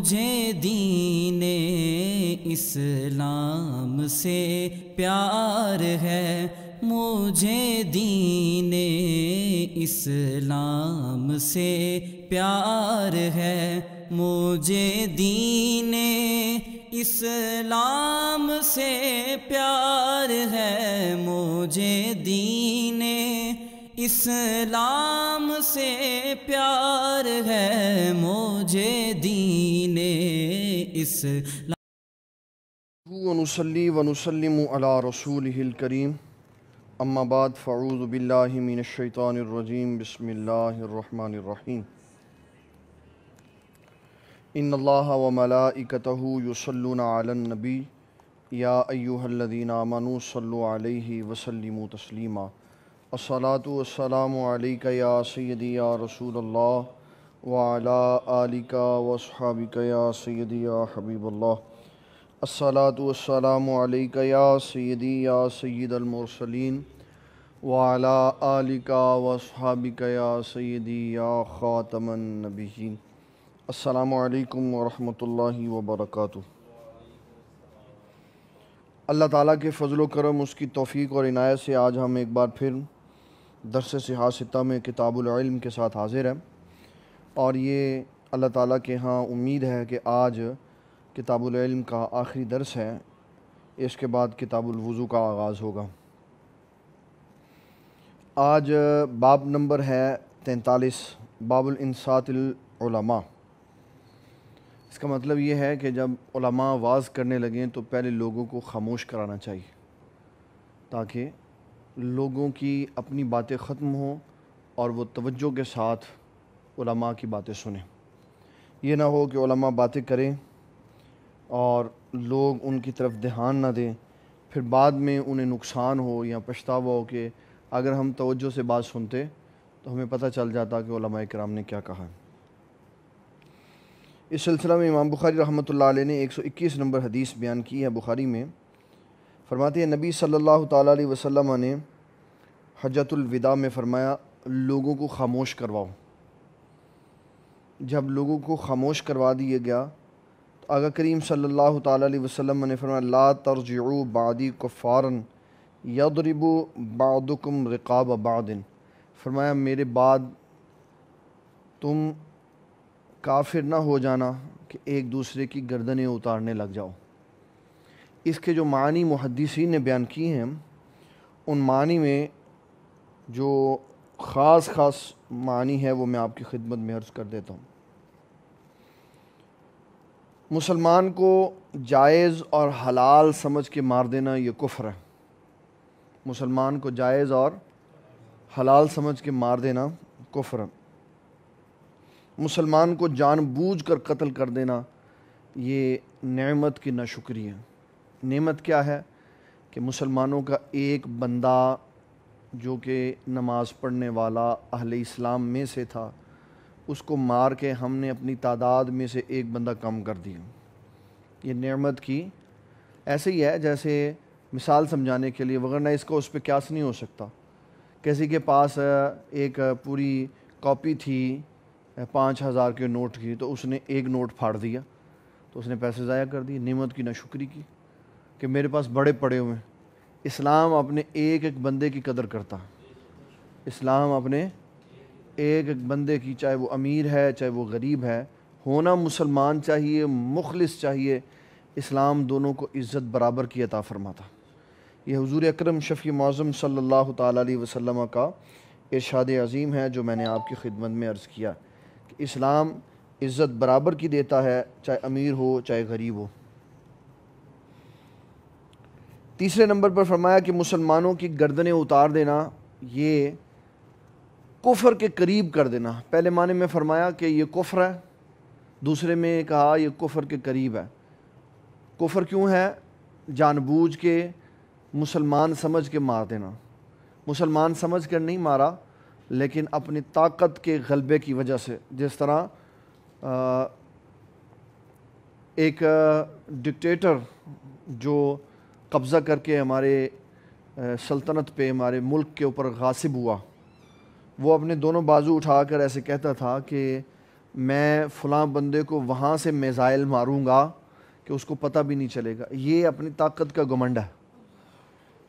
मुझे दीने इस्लाम से प्यार है मुझे दीने इस्लाम से प्यार है मुझे दीने इस्लाम से प्यार है मुझे दीने इस्लाम से प्यार है मुझे दीन रसूल करीम अम्माबाद फ़ारूज़ बिल्लाशैतानरजीम बसमीम इन अल्लाह व मलाइकतह युसल्लून आलनबी या अयूहल्लदीन आमनु सल्लु अलैहि वसल्लिम तस्लीमा अस्सलातु वस्सलामु अलैका या सय्यदी या रसूलल्लाह वाला आलिका वसहाबिक या सैदी या हबीबल्ला असलातम या सैदी या सैदमरसलिन वाला असलकम वरहमल वबरक अल्लाह ताला के फ़जल करम उसकी तोफ़ी और इनायत से आज हम एक बार फिर दरस सिहा में किताबुल के साथ हाज़िर हैं और ये अल्लाह ताला के यहाँ उम्मीद है कि आज किताबुल का आखिरी दर्स है इसके बाद किताबुलवज़ू का आगाज़ होगा आज बाब नंबर है तैंतालीस बाबुल इंसातलमा इसका मतलब ये है कि जब उलमा वाज करने लगें तो पहले लोगों को खामोश कराना चाहिए ताकि लोगों की अपनी बातें ख़त्म हों और वो तवज्जो के साथ उलमा की बातें सुने ये ना हो कि उलमा बातें करें और लोग उनकी तरफ ध्यान ना दें फिर बाद में उन्हें नुकसान हो या पछतावा हो कि अगर हम तवज्जो से बात सुनते तो हमें पता चल जाता कि उलमा कराम ने क्या कहा है इस सिलसिला में इमाम बुखारी रहमत आल ने 121 नंबर हदीस बयान की है बुखारी में फरमाते हैं नबी सल्लल्लाहु अलैहि वसल्लम ने विदा में फ़रमाया लोगों को खामोश करवाओ जब लोगों को खामोश करवा दिया गया तो आगा करीम सल्लल्लाहु अलैहि वसल्लम ने फरमाया ला तरजू बादी कुफ़ारन यदरिबु बादुकुम रिकाब बादिन फरमाया मेरे बाद तुम काफिर ना हो जाना कि एक दूसरे की गर्दनें उतारने लग जाओ इसके जो मानी मुहदसिन ने बयान किए हैं उन मानी में जो ख़ास ख़ास मानी है वो मैं आपकी खिदमत में अर्ज़ कर देता हूँ मुसलमान को जायज़ और हलाल समझ के मार देना ये कुफ्र है मुसलमान को जायज़ और हलाल समझ के मार देना कुफ्र है मुसलमान को जानबूझ कर कत्ल कर देना ये नेमत की नाशुक्री है नेमत क्या है कि मुसलमानों का एक बंदा जो कि नमाज़ पढ़ने वाला अहले इस्लाम में से था उसको मार के हमने अपनी तादाद में से एक बंदा कम कर दिया ये नमत की ऐसे ही है जैसे मिसाल समझाने के लिए वगरना इसका उस पर क्यास नहीं हो सकता किसी के पास एक पूरी कॉपी थी पाँच हज़ार के नोट की तो उसने एक नोट फाड़ दिया तो उसने पैसे ज़ाया कर दिए नमत की शुक्री की कि मेरे पास बड़े पड़े हुए हैं इस्लाम अपने एक एक बंदे की कदर करता इस्लाम अपने एक एक बंदे की चाहे वो अमीर है चाहे वो गरीब है होना मुसलमान चाहिए मुखलिस चाहिए इस्लाम दोनों को इज़्ज़त बराबर की अता फ़रमाता ये हुजूर अकरम शफ़ी मौज़म सल्लल्लाहु अलैहि वसल्लम का इरशाद अज़ीम है जो मैंने आपकी खिदमत में अर्ज़ किया कि इस्लाम इज़्ज़त बराबर की देता है चाहे अमीर हो चाहे गरीब हो तीसरे नंबर पर फरमाया कि मुसलमानों की गर्दनें उतार देना ये कुफर के करीब कर देना पहले माने में फरमाया कि ये कुफर है दूसरे में कहा यह कुफर के करीब है कुफर क्यों है जानबूझ के मुसलमान समझ के मार देना मुसलमान समझ कर नहीं मारा लेकिन अपनी ताकत के गलबे की वजह से जिस तरह आ, एक डिक्टेटर जो कब्ज़ा करके हमारे सल्तनत पे हमारे मुल्क के ऊपर गासिब हुआ वो अपने दोनों बाजू उठाकर ऐसे कहता था कि मैं फ़लाँ बंदे को वहाँ से मेजाइल मारूंगा कि उसको पता भी नहीं चलेगा ये अपनी ताकत का घमंड है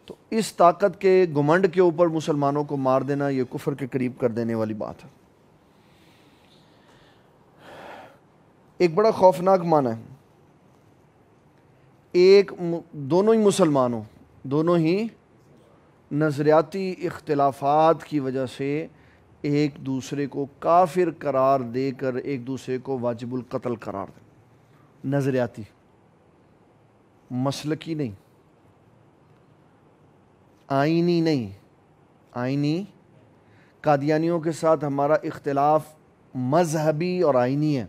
तो इस ताकत के घमंड के ऊपर मुसलमानों को मार देना ये कुफर के करीब कर देने वाली बात है एक बड़ा खौफनाक माना है एक दोनों ही मुसलमानों दोनों ही नज़रियाती इख्तलाफात की वजह से एक दूसरे को काफिर करार देकर एक दूसरे को वाजिबुल कत्ल करार दें नज़रियाती मसल की नहीं आइनी नहीं आइनी कादियानियों के साथ हमारा इख्तलाफ मजहबी और आइनी है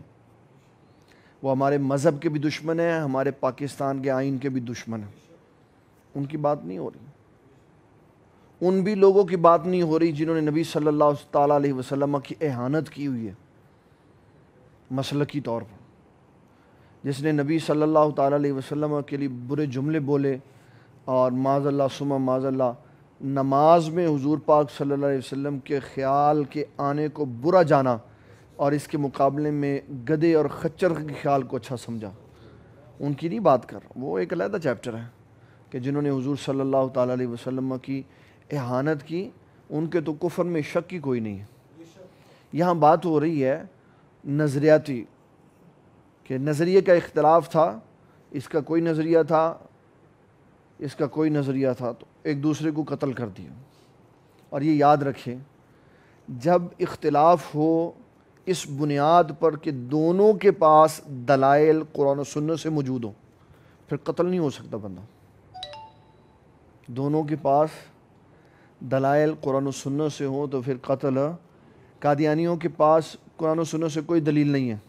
वो हमारे मज़हब के भी दुश्मन हैं हमारे पाकिस्तान के आइन के भी दुश्मन हैं उनकी बात नहीं हो रही उन भी लोगों की बात नहीं हो रही जिन्होंने नबी सल्लल्लाहु अलैहि वसल्लम की एहानत की हुई है मसल की तौर पर जिसने नबी सल्लल्लाहु अलैहि वसल्लम के लिए बुरे जुमले बोले और माजल्ला सुमा माजल्ला नमाज में हुजूर पाक सल्लल्लाहु अलैहि वसल्लम के ख्याल के आने को बुरा जाना और इसके मुकाबले में गधे और खच्चर के ख्याल को अच्छा समझा उनकी नहीं बात कर वो एक अलहदा चैप्टर है कि जिन्होंने हुजूर सल्लल्लाहु अलैहि वसल्लम की एहानत की उनके तो कुफर में शक की कोई नहीं है यहाँ बात हो रही है नज़रियाती कि नज़रिए का इख्तलाफ था इसका कोई नज़रिया था इसका कोई नज़रिया था तो एक दूसरे को कत्ल कर दिया और ये याद रखें जब इख्तलाफ हो इस बुनियाद पर कि दोनों के पास दलाइल कुरान सुन्न से मौजूद हो फिर कत्ल नहीं हो सकता बंदा दोनों के पास दलाइल कुरान सुन से हों तो फिर कत्ल कादियानियों के पास कुरान सुन्नत से कोई दलील नहीं है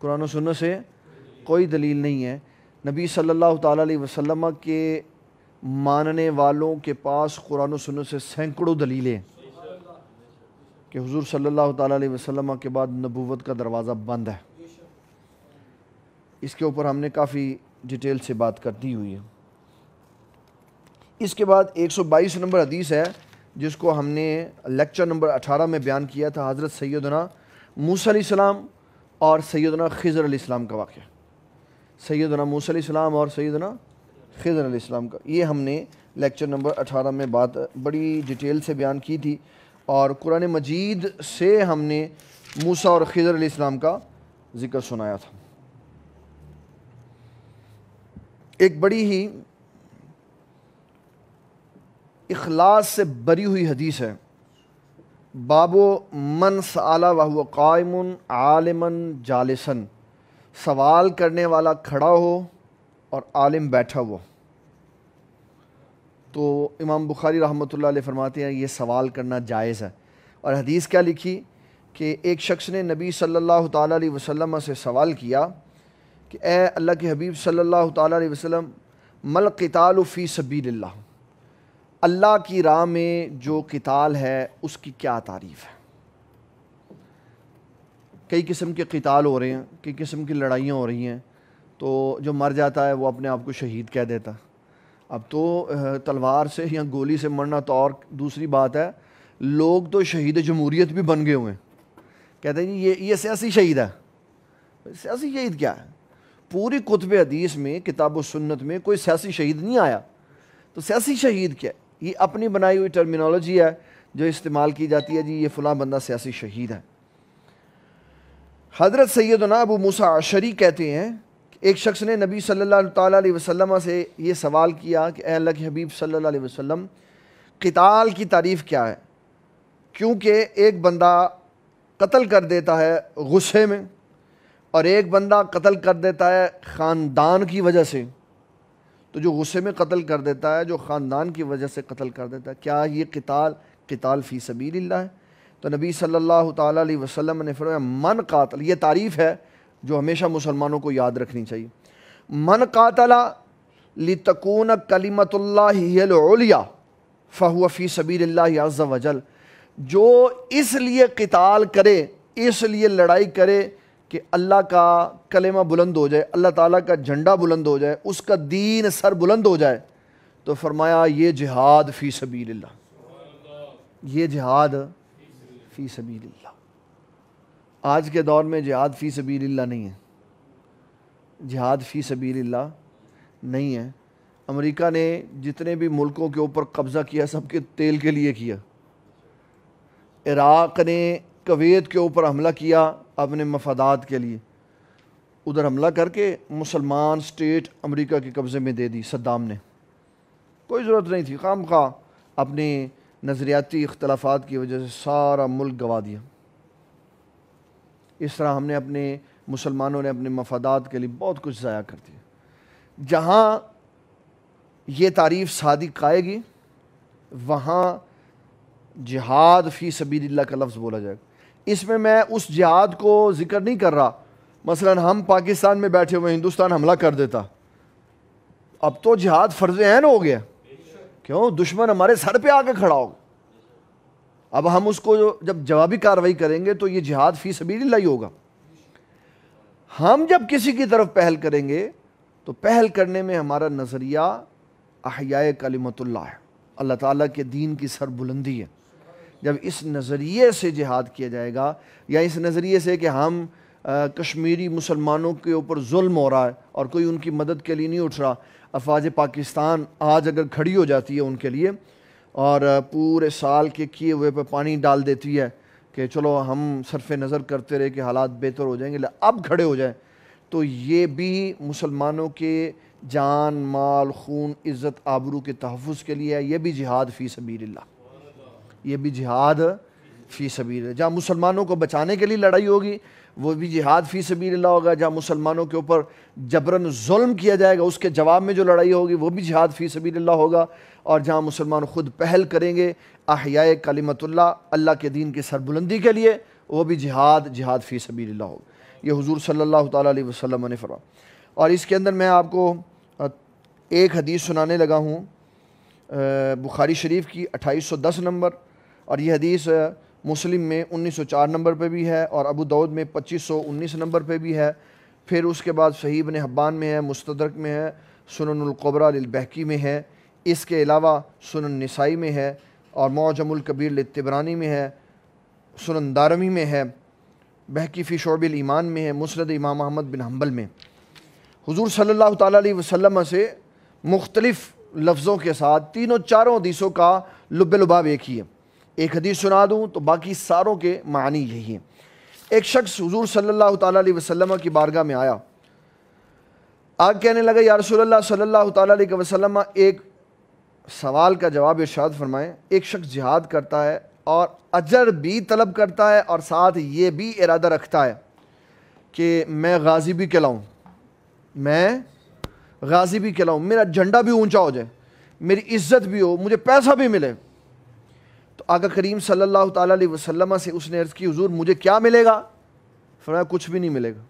कुरान सुन्नत से कोई दलील नहीं है नबी सल्लल्लाहु अलैहि वसल्लम के मानने वालों के पास कुरान सुन्नत से सैकड़ों दलीलें कि हुजूर सल्लल्लाहु अलैहि वसल्लम के बाद नबूवत का दरवाज़ा बंद है इसके ऊपर हमने काफ़ी डिटेल से बात कर दी हुई है इसके बाद 122 नंबर हदीस है जिसको हमने लेक्चर नंबर 18 में बयान किया था हज़रत सैदना मूसम और सैदना खज़र इस्लाम का वाक़ सैदना मूसम और सैदना खज़र इस्लाम का ये हमने लेक्चर नंबर 18 में बात बड़ी डिटेल से बयान की थी और कुरान मजीद से हमने मूसा और खज़र इस्लाम का ज़िक्र सुनाया था एक बड़ी ही इखलास से बरी हुई हदीस है बाबो मन सला वह कायमन आलिमन जालसन सवाल करने वाला खड़ा हो और आलिम बैठा हो तो इमाम बुखारी रहमत फरमाते हैं ये सवाल करना जायज़ है और हदीस क्या लिखी कि एक शख्स ने नबी सल्लल्लाहु अलैहि वसल्लम से सवाल किया कि ए अल्लाह के हबीब सल्लल्लाहु अलैहि वसल्लम मल कताल फ़ी सबी अल्लाह की राह में जो किताल है उसकी क्या तारीफ़ है कई किस्म के किताल हो रहे हैं कई किस्म की लड़ाइयाँ हो रही हैं तो जो मर जाता है वो अपने आप को शहीद कह देता अब तो तलवार से या गोली से मरना तो और दूसरी बात है लोग तो शहीद जमहूरीत भी बन गए हुए हैं कहते हैं जी ये ये सियासी शहीद है सियासी शहीद क्या है पूरी कुतब हदीस में किताब सुन्नत में कोई सियासी शहीद नहीं आया तो सियासी शहीद क्या है ये अपनी बनाई हुई टर्मिनोलॉजी है जो इस्तेमाल की जाती है जी ये फ़लाँ बंदा सियासी शहीद है हज़रत सैदना अबू मूसा आशरी कहते हैं एक शख्स ने नबी सल्लल्लाहु अलैहि वसल्लम से ये सवाल किया कि अल्लाह के हबीब सल्लल्लाहु अलैहि वसल्लम किताल की तारीफ़ क्या है क्योंकि एक बंदा कत्ल कर देता है गुस्से में और एक बंदा कत्ल कर देता है ख़ानदान की वजह से तो जो गुस्से में कत्ल कर देता है जो ख़ानदान की वजह से कत्ल कर देता है क्या ये किताल किताल फ़ी सबील है तो नबी सल्लल्लाहु अलैहि वसल्लम ने फरमाया मन कातल ये तारीफ़ है जो हमेशा मुसलमानों को याद रखनी चाहिए मन कातला लितकून कलीमतुल्लाहिया फ़हुआ फ़ी सबील अज़ वजल जो इसलिए किताल करे इसलिए लड़ाई करे कि अल्लाह का कलेमा बुलंद हो जाए अल्लाह ताला का झंडा बुलंद हो जाए उसका दीन सर बुलंद हो जाए तो फरमाया ये जिहाद फ़ी सबील ये जिहाद फ़ी सबील आज के दौर में जिहाद फ़ी सबील नहीं है जिहाद फ़ी सबील नहीं है अमेरिका ने जितने भी मुल्कों के ऊपर कब्ज़ा किया सबके तेल के लिए किया इराक़ ने कवैत के ऊपर हमला किया अपने मफादात के लिए उधर हमला करके मुसलमान स्टेट अमेरिका के कब्ज़े में दे दी सद्दाम ने कोई ज़रूरत नहीं थी खाम खा अपने नज़रियाती इख्तलाफात की वजह से सारा मुल्क गवा दिया इस तरह हमने अपने मुसलमानों ने अपने मफादात के लिए बहुत कुछ ज़ाया कर दिया जहाँ ये तारीफ़ सादिक आएगी वहाँ जिहाद फ़ी सबीदिल्ला का लफ्ज़ बोला जाएगा इसमें मैं उस जिहाद को जिक्र नहीं कर रहा मसलन हम पाकिस्तान में बैठे हुए हिंदुस्तान हमला कर देता अब तो जिहाद फर्ज ऐन हो गया क्यों दुश्मन हमारे सर पे आके खड़ा होगा अब हम उसको जब जवाबी कार्रवाई करेंगे तो ये जिहाद फी सभी लाई होगा हम जब किसी की तरफ पहल करेंगे तो पहल करने में हमारा नज़रिया अहिया कलिमतुल्ला है अल्लाह ताला के दीन की सर बुलंदी है जब इस नज़रिए से जिहाद किया जाएगा या इस नज़रिए से कि हम कश्मीरी मुसलमानों के ऊपर जुल्म हो रहा है और कोई उनकी मदद के लिए नहीं उठ रहा अफवाज पाकिस्तान आज अगर खड़ी हो जाती है उनके लिए और पूरे साल के किए हुए पर पानी डाल देती है कि चलो हम सरफ नज़र करते रहे कि हालात बेहतर हो जाएंगे अब खड़े हो जाए तो ये भी मुसलमानों के जान माल खून इज़्ज़त आबरू के तहफ़ के लिए है ये भी जिहाद फ़ी सबील्ला ये भी जिहाद फ़ी सबीर जहाँ मुसलमानों को बचाने के लिए लड़ाई होगी वो भी जिहाद फ़ी सबीर होगा जहाँ मुसलमानों के ऊपर जबरन जुल्म किया जाएगा उसके जवाब में जो लड़ाई होगी वो भी जिहाद फ़ी सबीर होगा और जहाँ मुसलमान ख़ुद पहल करेंगे अहियाए कलीमतुल्ला अल्लाह के दीन की सरबुलंदी के लिए वो भी जिहाद जिहाद फ़ी सबीर होगा ये हजूर सल्ला तसम ने फरमा और इसके अंदर मैं आपको एक हदीस सुनाने लगा हूँ बुखारी शरीफ की अट्ठाईस सौ दस नंबर और यह हदीस मुस्लिम में 1904 नंबर पे भी है और अबू दाऊद में 2519 नंबर पे भी है फिर उसके बाद सहीब ने हब्बान में है मुस्तदरक में है सुननकबरा बहकी में है इसके अलावा सुनन नसाई में है और मौजमुल कबीर तिबरानी में है सुनन दारमी में है बहकी फ़ी शोबिल ईमान में है मुसरद इमाम अहमद बिन हम्बल में हुजूर सल्लल्लाहु अलैहि वसल्लम से मुख्तलिफ़ लफ्ज़ों के साथ तीनों चारों हदीसों का लुब लुबाव एक ही है एक हदीस सुना दूँ तो बाकी सारों के मानी यही हैं एक शख्स हजूर सल्ला तसलम की बारगाह में आया आग कहने लगा या रसोल्ला सल्ला तसलम एक सवाल का जवाब इर्शाद फरमाएँ एक शख्स जिहाद करता है और अजर भी तलब करता है और साथ ये भी इरादा रखता है कि मैं गाजी भी कहलाऊँ मैं गाजी भी कहलाऊँ मेरा झंडा भी ऊंचा हो जाए मेरी इज्जत भी हो मुझे पैसा भी मिले तो आका करीम सल्लल्लाहु अलैहि वसल्लम से उसने अर्ज़ की हजूर मुझे क्या मिलेगा फरमाया कुछ भी नहीं मिलेगा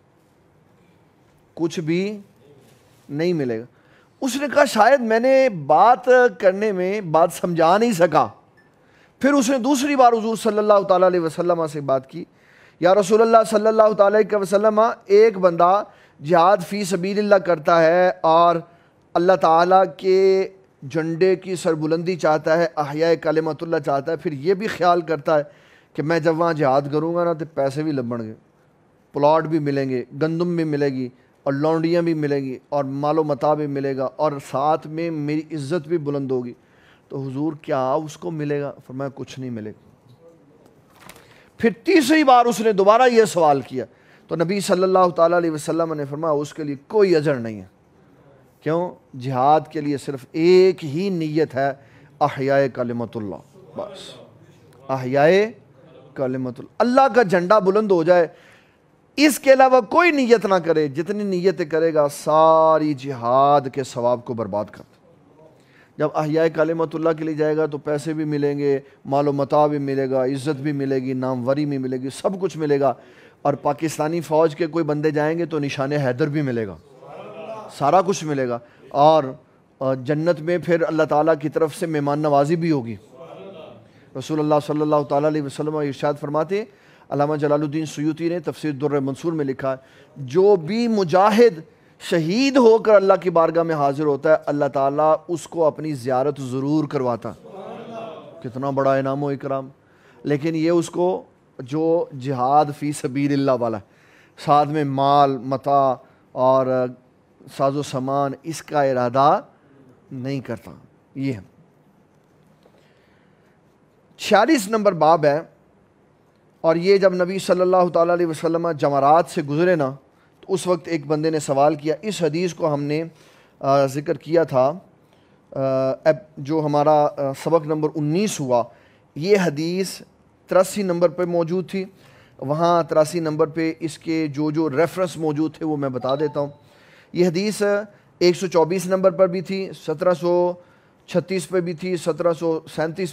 कुछ भी नहीं मिलेगा उसने कहा शायद मैंने बात करने में बात समझा नहीं सका फिर उसने दूसरी बार हजूर सल्लल्लाहु अलैहि वसल्लम से बात की या रसूलल्लाह सल्लल्लाहु अलैहि वसल्लम एक बंदा जिहाद फ़ी सबीलिल्लाह करता है और अल्लाह ताला के झंडे की सरबुलंदी चाहता है अहिया कलमतुल्ला चाहता है फिर ये भी ख्याल करता है कि मैं जब वहाँ जहाद करूँगा ना तो पैसे भी गए प्लाट भी मिलेंगे गंदम भी मिलेगी और लौंडियाँ भी मिलेंगी और मालो मता भी मिलेगा और साथ में मेरी इज्जत भी बुलंद होगी तो हुजूर क्या उसको मिलेगा फरमाया कुछ नहीं मिलेगा फिर तीसरी बार उसने दोबारा ये सवाल किया तो नबी सल्लल्लाहु अलैहि वसल्लम ने फरमाया उसके लिए कोई अजर नहीं है क्यों जिहाद के लिए सिर्फ एक ही नीयत है अहियाए कलमतुल्ला बस अहियाए कलमतुल्ला अल्लाह का झंडा बुलंद हो जाए इसके अलावा कोई नीयत ना करे जितनी नीयत करेगा सारी जिहाद के सवाब को बर्बाद कर जब अहिया कलमतुल्ला के लिए जाएगा तो पैसे भी मिलेंगे मालो मता भी मिलेगा इज़्ज़त भी मिलेगी नामवरी भी मिलेगी सब कुछ मिलेगा और पाकिस्तानी फ़ौज के कोई बंदे जाएंगे तो निशान हैदर भी मिलेगा सारा कुछ मिलेगा और जन्नत में फिर अल्लाह ताला की तरफ से मेहमान नवाजी भी होगी रसूल अल्लाह सल्लल्लाहु अलैहि वसल्लम इरशाद फरमाते अलामा जलालुद्दीन सयूती ने तफसर दुर्र मंसूर में लिखा है जो भी मुजाहिद शहीद होकर अल्लाह की बारगाह में हाजिर होता है अल्लाह ताला उसको अपनी ज़्यारत ज़रूर करवाता कितना बड़ा इनाम हो इकराम लेकिन ये उसको जो जिहाद फ़ी सबीर वाला साथ में माल मता और साजो सामान इसका इरादा नहीं करता ये है छियालीस नंबर बाब है और ये जब नबी सल्लल्लाहु अलैहि वसल्लम जमारात से गुज़रे ना तो उस वक्त एक बंदे ने सवाल किया इस हदीस को हमने ज़िक्र किया था जो हमारा सबक नंबर 19 हुआ ये हदीस तिरासी नंबर पे मौजूद थी वहाँ तिरासी नंबर पे इसके जो जो रेफरेंस मौजूद थे वो मैं बता देता हूँ ये हदीस 124 नंबर पर भी थी 1736 पे भी थी सत्रह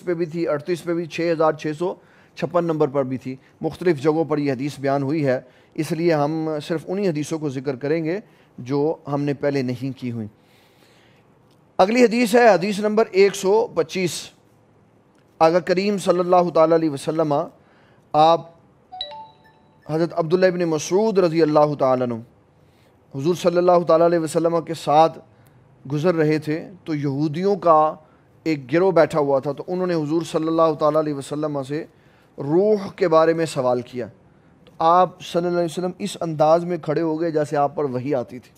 पे भी थी अड़तीस पे भी छः हज़ार छः सौ छप्पन नंबर पर भी थी मुख्तलिफ़ जगहों पर यह हदीस बयान हुई है इसलिए हम सिर्फ उन्हीं हदीसों को ज़िक्र करेंगे जो हमने पहले नहीं की हुई अगली हदीस है हदीस नंबर 125 आगा करीम सल्लल्लाहु अलैहि वसल्लम आप हज़रत अब्दुल्ला इबन मसूद रज़ी अल्लाह तुम हुजूर सल्लल्लाहु अलैहि वसल्लम के साथ गुज़र रहे थे तो यहूदियों का एक गिरोह बैठा हुआ था तो उन्होंने हुजूर सल्लल्लाहु अलैहि वसल्लम से रूह के बारे में सवाल किया तो आप सल्लल्लाहु अलैहि वसल्लम इस अंदाज़ में खड़े हो गए जैसे आप पर वही आती थी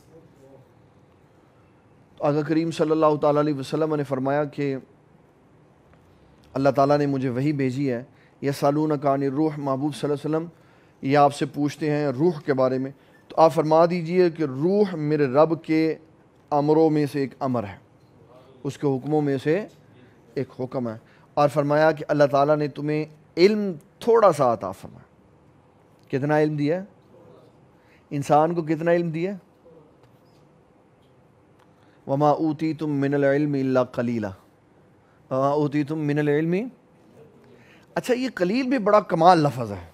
तो आगा करीम सल्लल्लाहु अलैहि वसल्लम ने फरमाया कि अल्लाह ताला ने मुझे वही भेजी है यह सालून कान रूह महबूब वसल्लम ये आपसे पूछते हैं रूह के बारे में आप फरमा दीजिए कि रूह मेरे रब के अमरों में से एक अमर है उसके हुक्मों में से एक हुक्म है और फरमाया कि अल्लाह ताला ने तुम्हें इल्म थोड़ा सा आता फरमाया कितना इल्म दिया इंसान को कितना इल्म दिया वमा ऊती तुम मिनल इल्म कलीला वमा ऊती तुम मिनल अच्छा ये कलील भी बड़ा कमाल लफज है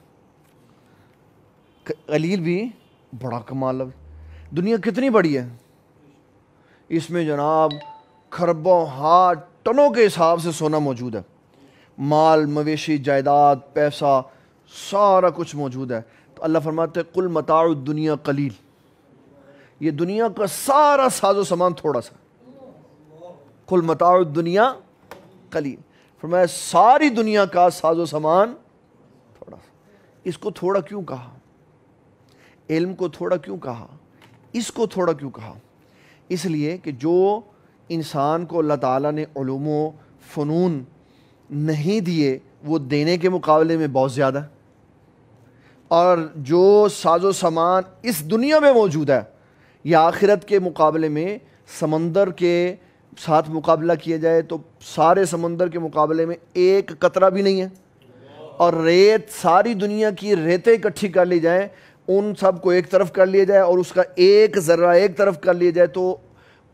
कलील भी बड़ा कमाल है दुनिया कितनी बड़ी है इसमें जनाब खरबों हाथ टनों के हिसाब से सोना मौजूद है माल मवेशी जायदाद पैसा सारा कुछ मौजूद है तो अल्लाह फरमाते कुल मतार दुनिया कलील ये दुनिया का सारा साजो सामान थोड़ा सा कुल मतार दुनिया कलील फरमाया सारी दुनिया का साजो सामान थोड़ा सा इसको थोड़ा क्यों कहा इल्म को थोड़ा क्यों कहा इसको थोड़ा क्यों कहा इसलिए कि जो इंसान को अल्लाह ताला ने ूमो फ़नून नहीं दिए वो देने के मुकाबले में बहुत ज़्यादा और जो साजो सामान इस दुनिया में मौजूद है या आखिरत के मुकाबले में समंदर के साथ मुकाबला किया जाए तो सारे समंदर के मुकाबले में एक कतरा भी नहीं है और रेत सारी दुनिया की रेतें इकट्ठी कर ली जाए उन सब को एक तरफ कर लिया जाए और उसका एक ज़र्रा एक तरफ कर लिया जाए तो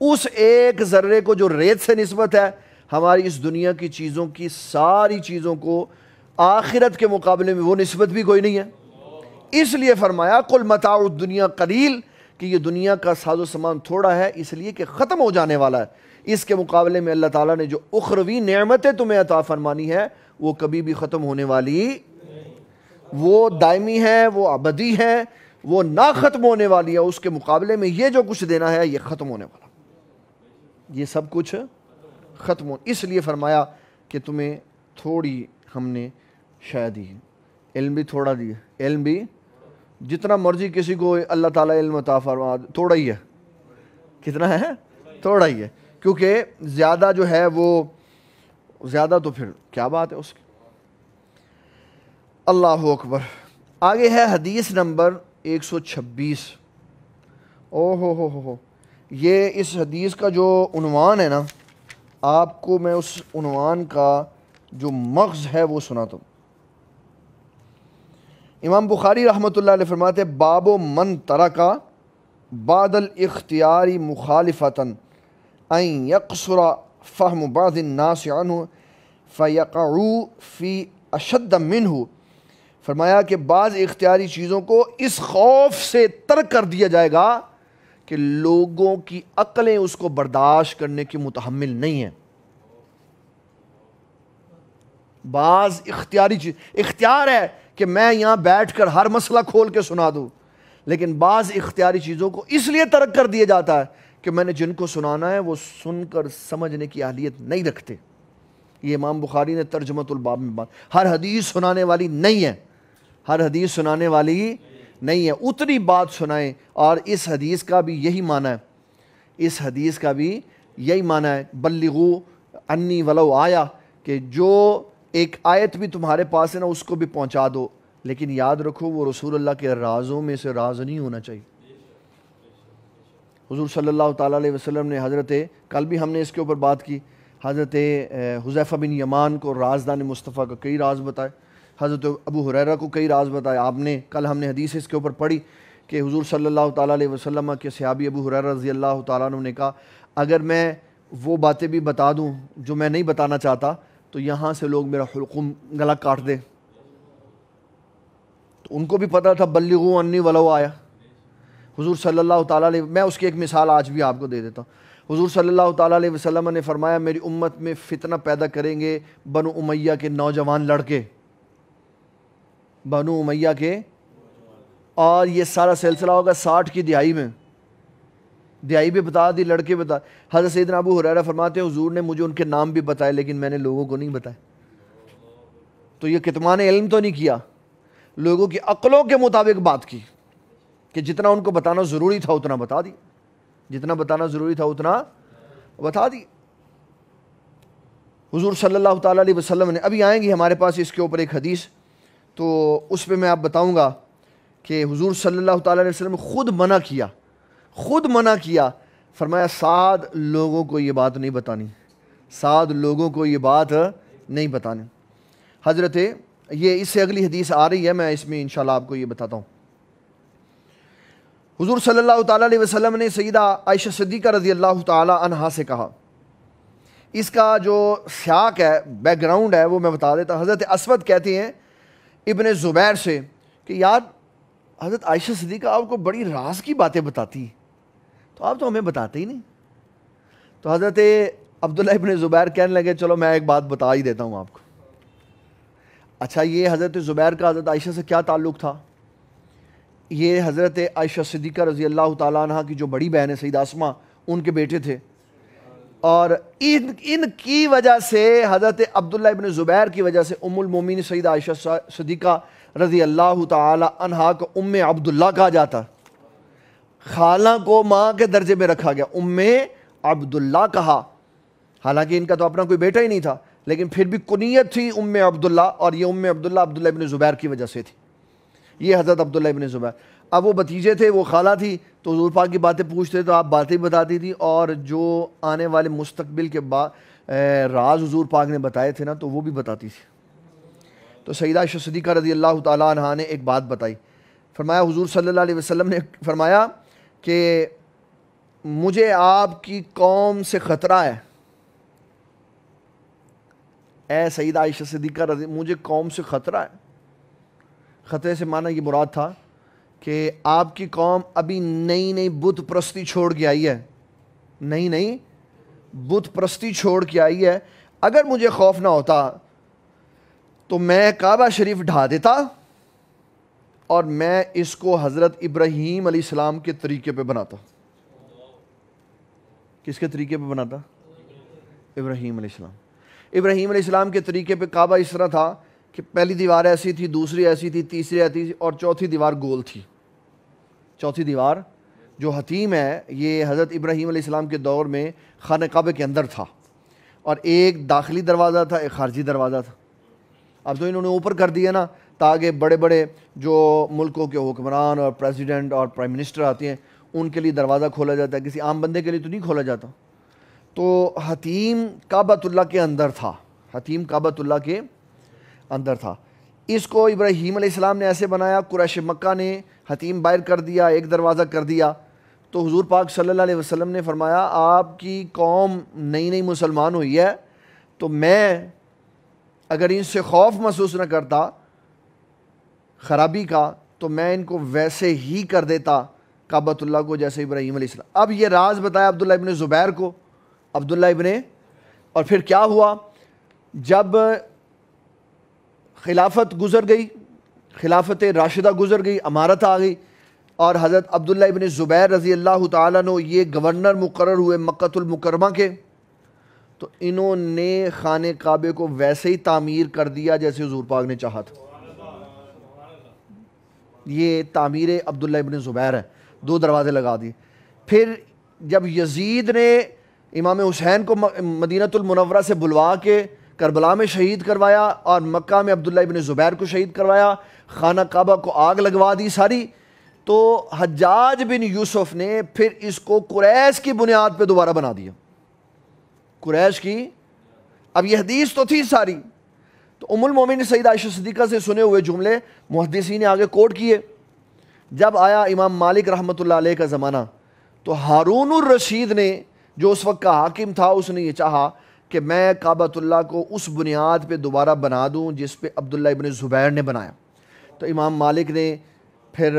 उस एक ज़र्रे को जो रेत से नस्बत है हमारी इस दुनिया की चीज़ों की सारी चीज़ों को आखिरत के मुकाबले में वो नस्बत भी कोई नहीं है इसलिए फरमाया कुल मता दुनिया कलील कि ये दुनिया का साजो सामान थोड़ा है इसलिए कि ख़त्म हो जाने वाला है इसके मुकाबले में अल्लाह ताला ने जो उखरवी नेमतें तुम्हें अता फरमानी है वो कभी भी ख़त्म होने वाली वो दायमी है वो अबदी है वो ना ख़त्म होने वाली है उसके मुकाबले में ये जो कुछ देना है ये ख़त्म होने वाला ये सब कुछ ख़त्म हो इसलिए फरमाया कि तुम्हें थोड़ी हमने शायद दी है इल्म भी थोड़ा दिए इल्म भी जितना मर्ज़ी किसी को अल्लाह ताला इल्म अता फरमा थोड़ा ही है कितना है थोड़ा ही है क्योंकि ज़्यादा जो है वो ज़्यादा तो फिर क्या बात है उसकी अल्लाह अकबर आगे है हदीस नंबर 126 ओ हो हो हो हो ये इस हदीस का जो जोवान है ना आपको मैं उस उसवान का जो मगज़ है वो सुनाता हूँ इमाम बुखारी रहमत ला फरमाते बाबो मन तरका बादल इख्तियारी मुखालफता यकसरा फ़हम बादिन नासान फ़ैकू फ़ी अशद मिन फरमाया कि बाज़ इख्तियारी चीज़ों को इस खौफ से तर्क कर दिया जाएगा कि लोगों की अकलें उसको बर्दाश्त करने की मुतहमल नहीं हैं बाज़ इख्तियारी चीज़ इख्तियार है कि मैं यहाँ बैठ कर हर मसला खोल के सुना दूँ लेकिन बाज़ इख्तियारी चीज़ों को इसलिए तर्क कर दिया जाता है कि मैंने जिनको सुनाना है वो सुनकर समझने की अहलियत नहीं रखते ये इमाम बुखारी ने तर्जमतुलबाब में बात हर हदीस सुनाने वाली नहीं है हर हदीस सुनाने वाली नहीं है उतनी बात सुनाएं और इस हदीस का भी यही माना है इस हदीस का भी यही माना है बल्लगू अन्नी वलो आया कि जो एक आयत भी तुम्हारे पास है ना उसको भी पहुंचा दो लेकिन याद रखो वो रसूल अल्लाह के राज़ों में से राज नहीं होना चाहिए हजूर सल्लल्लाहु अलैहि वसल्लम ने हज़रत कल भी हमने इसके ऊपर बात की हज़रत हुज़ैफ़ा बिन यमान को राजदान मुस्तफ़ा का कई राज बताए हज़रत अबू हुररा को कई राज बताया आपने कल हमने हदीस इसके ऊपर पढ़ी कि हजूर सल्ला वसम के सहाबी अबू हुरर रज़ी अल्लाह ने कहा अगर मैं वो बातें भी बता दूँ जो मैं नहीं बताना चाहता तो यहाँ से लोग मेरा हलकुम गला काट दें तो उनको भी पता था बल्लू अन्नी वलो आया हुजूर सल्लल्लाहु ताला मैं उसकी एक मिसाल आज भी आपको दे देता हूँ हुजूर सल्लल्लाहु ताला वसल्लम ने फरमाया मेरी उम्मत में फ़ितना पैदा करेंगे बन उमैया के नौजवान लड़के बनु उमैया के और ये सारा सिलसिला होगा साठ की दिहाई में दिहाई भी बता दी लड़के बता हजरत सैदन अबू हुरैरा फरमाते हैं हुजूर ने मुझे उनके नाम भी बताए लेकिन मैंने लोगों को नहीं बताया तो ये कितमान इल्म तो नहीं किया लोगों की अकलों के मुताबिक बात की कि जितना उनको बताना ज़रूरी था उतना बता दी जितना बताना ज़रूरी था उतना बता दी हुजूर सल्लल्लाहु अलैहि वसल्लम ने अभी आएंगी हमारे पास इसके ऊपर एक हदीस तो उस पर मैं आप बताऊँगा कि हजूर सल्ला तसलम ख़ुद मना किया ख़ुद मना किया फरमाया सात लोगों को ये बात नहीं बतानी सात लोगों को ये बात नहीं बतानी हज़रत ये इससे अगली हदीस आ रही है मैं इसमें इन आपको ये बताता हूँ हजूर सल्ला तसलम ने सईदा आयशा सदीक़ा रज़ी अल्लाह तहा से कहा इसका जो स्याक है बैकग्राउंड है वो मैं बता देता हज़रत असवद कहते हैं इबन ज़ुबैर से कि यार हज़रत आयशा सदीक़ा आपको बड़ी राज की बातें बताती तो आप तो हमें बताते ही नहीं तो हज़रत अब्दुल्ला इबन ज़ुबैर कहने लगे चलो मैं एक बात बता ही देता हूँ आपको अच्छा ये हज़रत ज़ुबैर का हज़रत आयशा से क्या ताल्लुक़ था ये हज़रत आयशा सदीक़ा रज़ी अल्लाह तह की जो बड़ी बहन है सईद आसमा उनके बेटे थे और इन इनकी वजह से हज़रत अब्दुल्ला इबन ज़ुबैर की वजह से उमुलमोमिन सईद आयशा सदीक़ा रज़ी अल्लाह तहा को उम अब्दुल्ला कहा जाता खाला को माँ के दर्जे में रखा गया उम अब्दुल्ला कहा हालांकि इनका तो अपना कोई बेटा ही नहीं था लेकिन फिर भी कुनीत थी उम अब्दुल्ला और ये उम अब्दुल्ला अब्दुल्ला इबन ज़ुबैर की वजह से थी ये हज़रत अब्दुल्ला इबन ज़ुबैर अब वो भतीजे थे वो खाला थी तो हजूर पाक की बातें पूछते तो आप बातें बताती थी और जो आने वाले मुस्तबिल के बाद राज हजूर पाक ने बताए थे ना तो वो भी बताती थी तो सईदा शसदीका रजी अल्लाह तह ने एक बात बताई फरमाया हजूर सल्ला वसम ने फरमाया कि मुझे आपकी कौम से ख़तरा है ए सईद आयशा सदीक़ा रजी मुझे कौम से ख़तरा है ख़तरे से माना ये मुराद था कि आपकी कौम अभी नई नई बुध प्रस्ती छोड़ के आई है नई नई बुध प्रस्ती छोड़ के आई है अगर मुझे खौफ ना होता तो मैं काबा शरीफ ढा देता और मैं इसको हज़रत इब्राहीम सलाम के तरीके पे बनाता किसके तरीके पे बनाता इब्राहीम सलाम इब्राहीम सलाम के तरीके पे काबा इस तरह था कि पहली दीवार ऐसी थी दूसरी ऐसी थी तीसरी ऐसी थी और चौथी दीवार गोल थी चौथी दीवार जो हतीम है ये हज़रत इब्राहीम आसमाम के दौर में खान काबे के अंदर था और एक दाखिली दरवाज़ा था एक खारजी दरवाज़ा था अब तो इन्होंने ऊपर कर दिया ना ताकि बड़े बड़े जो मुल्कों के हुक्मरान और प्रेसिडेंट और प्राइम मिनिस्टर आते हैं उनके लिए दरवाज़ा खोला जाता है किसी आम बंदे के लिए तो नहीं खोला जाता तो हतीम काबतुल्ला के अंदर था हतीम काबतुल्ला के अंदर था इसको इब्राहीम आसमाम ने ऐसे बनाया कुरैश मक्का ने हतीम बाहर कर दिया एक दरवाज़ा कर दिया तो हुजूर पाक सल्लल्लाहु अलैहि वसल्लम ने फरमाया आपकी कौम नई नई मुसलमान हुई है तो मैं अगर इनसे खौफ महसूस न करता ख़राबी का तो मैं इनको वैसे ही कर देता काबतुल्ला को जैसे इब्राहिम अलैहिस्सलाम अब ये राज बताया अब्दुल्ला इबन ज़ुबैर को अब्दुल्ला इबन और फिर क्या हुआ जब खिलाफत गुजर गई खिलाफत राशिदा गुजर गई अमारत आ गई और हज़रत अब्दुल्ला इबन ज़ुबैर रज़ी अल्लाह तु ये गवर्नर मुकर हुए मक्तुलमकरमा के तो इन्होंने खान काबे को वैसे ही तामीर कर दिया जैसे हजूर पाक ने चाहा था ये तामीर अब्दुल्ला इबन ज़ुबैर है दो दरवाज़े लगा दिए फिर जब यजीद ने इमाम हुसैन को मदीनतुलमनवरा से बुलवा के करबला में शहीद करवाया और मक्का में अब्दुल्ला इबन ज़ुबैर को शहीद करवाया खाना काबा को आग लगवा दी सारी तो हजाज बिन यूसुफ ने फिर इसको कुरैश की बुनियाद पे दोबारा बना दिया कुरैश की अब यह हदीस तो थी सारी तो उमुल मोमिन सईद आयशा सदीक़ा से सुने हुए जुमले मुहदसी ने आगे कोट किए जब आया इमाम मालिक रहमत का ज़माना तो हारून रशीद ने जो उस वक्त का हाकिम था उसने ये चाहा कि मैं काबतुल्ला को उस बुनियाद पे दोबारा बना दूँ जिस पे अब्दुल्ला इबन ज़ुबैर ने बनाया तो इमाम मालिक ने फिर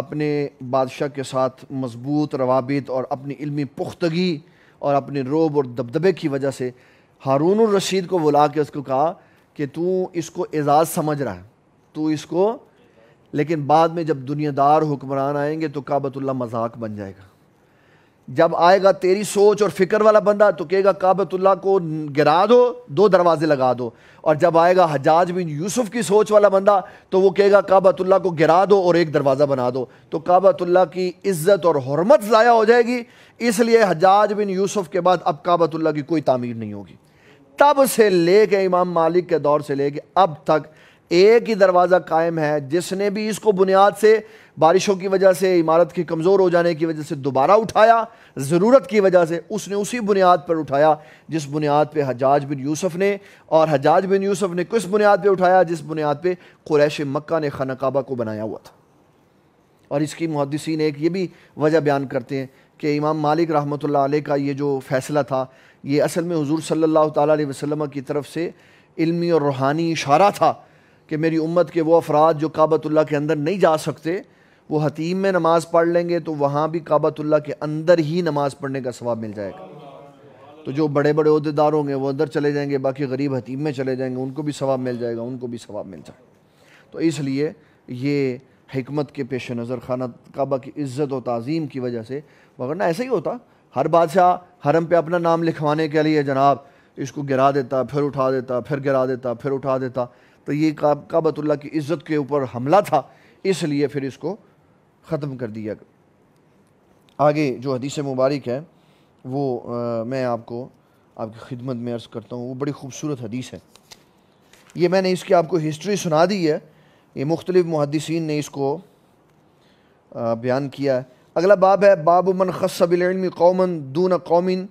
अपने बादशाह के साथ मजबूत रवाबित और अपनी इल्मी पुख्तगी और अपने रोब और दबदबे की वजह से हारून रशीद को बुला के उसको कहा कि तू इसको एजाज़ समझ रहा है तू इसको लेकिन बाद में जब दुनियादार हुक्मरान आएंगे तो काबतुल्ला मजाक बन जाएगा जब आएगा तेरी सोच और फिक्र वाला बंदा तो कहेगा काबतुल्ला को गिरा दो दो दरवाजे लगा दो और जब आएगा हजाज बिन यूसुफ की सोच वाला बंदा तो वो कहेगा काबतुल्ला को गिरा दो और एक दरवाज़ा बना दो तो काबतुल्ला की इज्जत और हरमत ज़ाया हो जाएगी इसलिए हजाज बिन यूसुफ के बाद अब काबतुल्ला की कोई तामीर नहीं होगी तब से ले के इमाम मालिक के दौर से ले के अब तक एक ही दरवाज़ा कायम है जिसने भी इसको बुनियाद से बारिशों की वजह से इमारत के कमज़ोर हो जाने की वजह से दोबारा उठाया ज़रूरत की वजह से उसने उसी बुनियाद पर उठाया जिस बुनियाद पर हजाज बिन यूसुफ़ ने और हजाज बिन यूसुफ़ ने किस बुनियाद पर उठाया जिस बुनियाद पर क्रैश मक्का ने खाना काबा को बनाया हुआ था और इसकी मुहदसिन एक ये भी वजह बयान करते हैं कि इमाम मालिक रहमत ला का ये जो फ़ैसला था ये असल में हजूर सल्ला तसलम की तरफ से इल्मी और रूहानी इशारा था कि मेरी उम्मत के वो अफराद जो काबतुल्ला के अंदर नहीं जा सकते वो हतीम में नमाज़ पढ़ लेंगे तो वहाँ भी काबतुल्ला के अंदर ही नमाज़ पढ़ने का स्वाब मिल जाएगा तो जो बड़े बड़े अहदेदार होंगे वो अंदर चले जाएंगे बाकी गरीब हतीम में चले जाएंगे उनको भी स्वाब मिल जाएगा उनको भी स्वाब मिल जाएगा तो इसलिए ये हमत के पेश नज़र खाना काबा की इज़्ज़त और तज़ीम की वजह से वगरना ऐसा ही होता हर बादशाह हरम पे अपना नाम लिखवाने के लिए जनाब इसको गिरा देता फिर उठा देता फिर गिरा देता फिर उठा देता तो ये काबतुल्ला की इज़्ज़त के ऊपर हमला था इसलिए फिर इसको ख़त्म कर दिया आगे जो हदीस मुबारक है वो आ, मैं आपको आपकी खिदमत में अर्ज़ करता हूँ वो बड़ी खूबसूरत हदीस है ये मैंने इसकी आपको हिस्ट्री सुना दी है ये मुख्तलिफ़ मुहदसिन ने इसको बयान किया है अगला बाब है बाब मन खसबिलमी कौमन दून कौमिन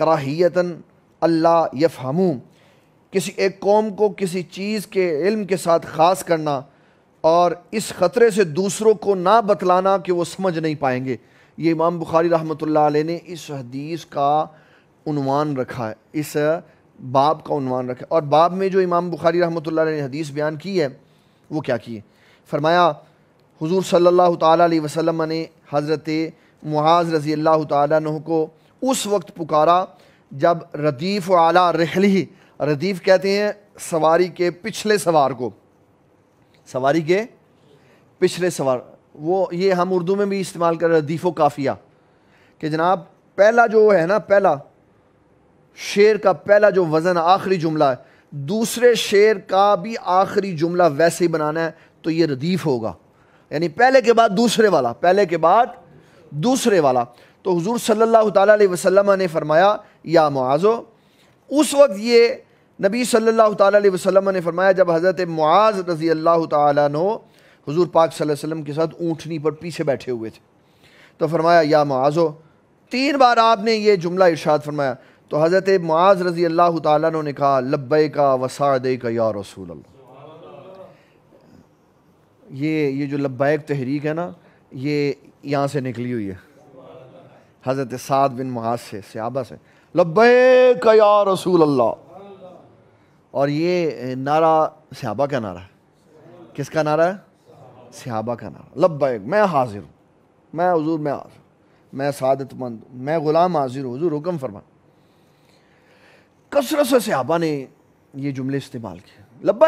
कराहियता अल्लाह यफ हमू किसी एक कौम को किसी चीज़ के इल्म के साथ ख़ास करना और इस ख़तरे से दूसरों को ना बतलाना कि वो समझ नहीं पाएंगे ये इमाम बुखारी रहमत ने इस हदीस का उनवान रखा है इस बाब का उनवान रखा है और बाब में जो इमाम बुखारी रहमत ने हदीस बयान की है वो क्या की है फरमाया हुजूर सल्लल्लाहु अलैहि वसल्लम ने हज़रत मुआज़ रज़ी अल्लाह तह को उस वक्त पुकारा जब रदीफ़ आला रहली रदीफ़ कहते हैं सवारी के पिछले सवार को सवारी के पिछले सवार वो ये हम उर्दू में भी इस्तेमाल कर रहे दीफो काफिया कि जनाब पहला जो है ना पहला शेर का पहला जो वज़न आखिरी जुमला है दूसरे शेर का भी आखिरी जुमला वैसे ही बनाना है तो ये रदीफ़ होगा यानी पहले के बाद दूसरे वाला पहले के बाद दूसरे वाला तो हुजूर सल्लल्लाहु अलैहि वसल्लम ने फरमाया या मुआज़ो उस वक्त ये नबी सल्लल्लाहु अलैहि वसल्लम ने फरमाया जब हज़रत मुआज़ रज़ी अल्लाह तु हज़ूर पाक वसल्लम के साथ ऊँटनी पर पीछे बैठे हुए थे तो फरमाया या मुआज़ो तीन बार आपने ये जुमला इर्शाद फरमाया तो हज़रत मुआज़ रज़ी अल्लाह तु ने कहा लब्बे का वसादे का या रसूल ये ये जो लब्बैक तहरीक है ना ये यहाँ से निकली हुई है हज़रत साद बिन मुआज से सियाबा से लब्बैक या रसूल अल्लाह और ये नारा सहाबा का नारा है किसका नारा है सहाबा का नारा लब मैं हाजिर हूँ मैं हजूर मैं हाजिर मैं सादतमंद मैं ग़ुलाम हाजिर हूँ हजूर हुक्म फरमा कसरत से सहाबा ने ये जुमले इस्तेमाल किए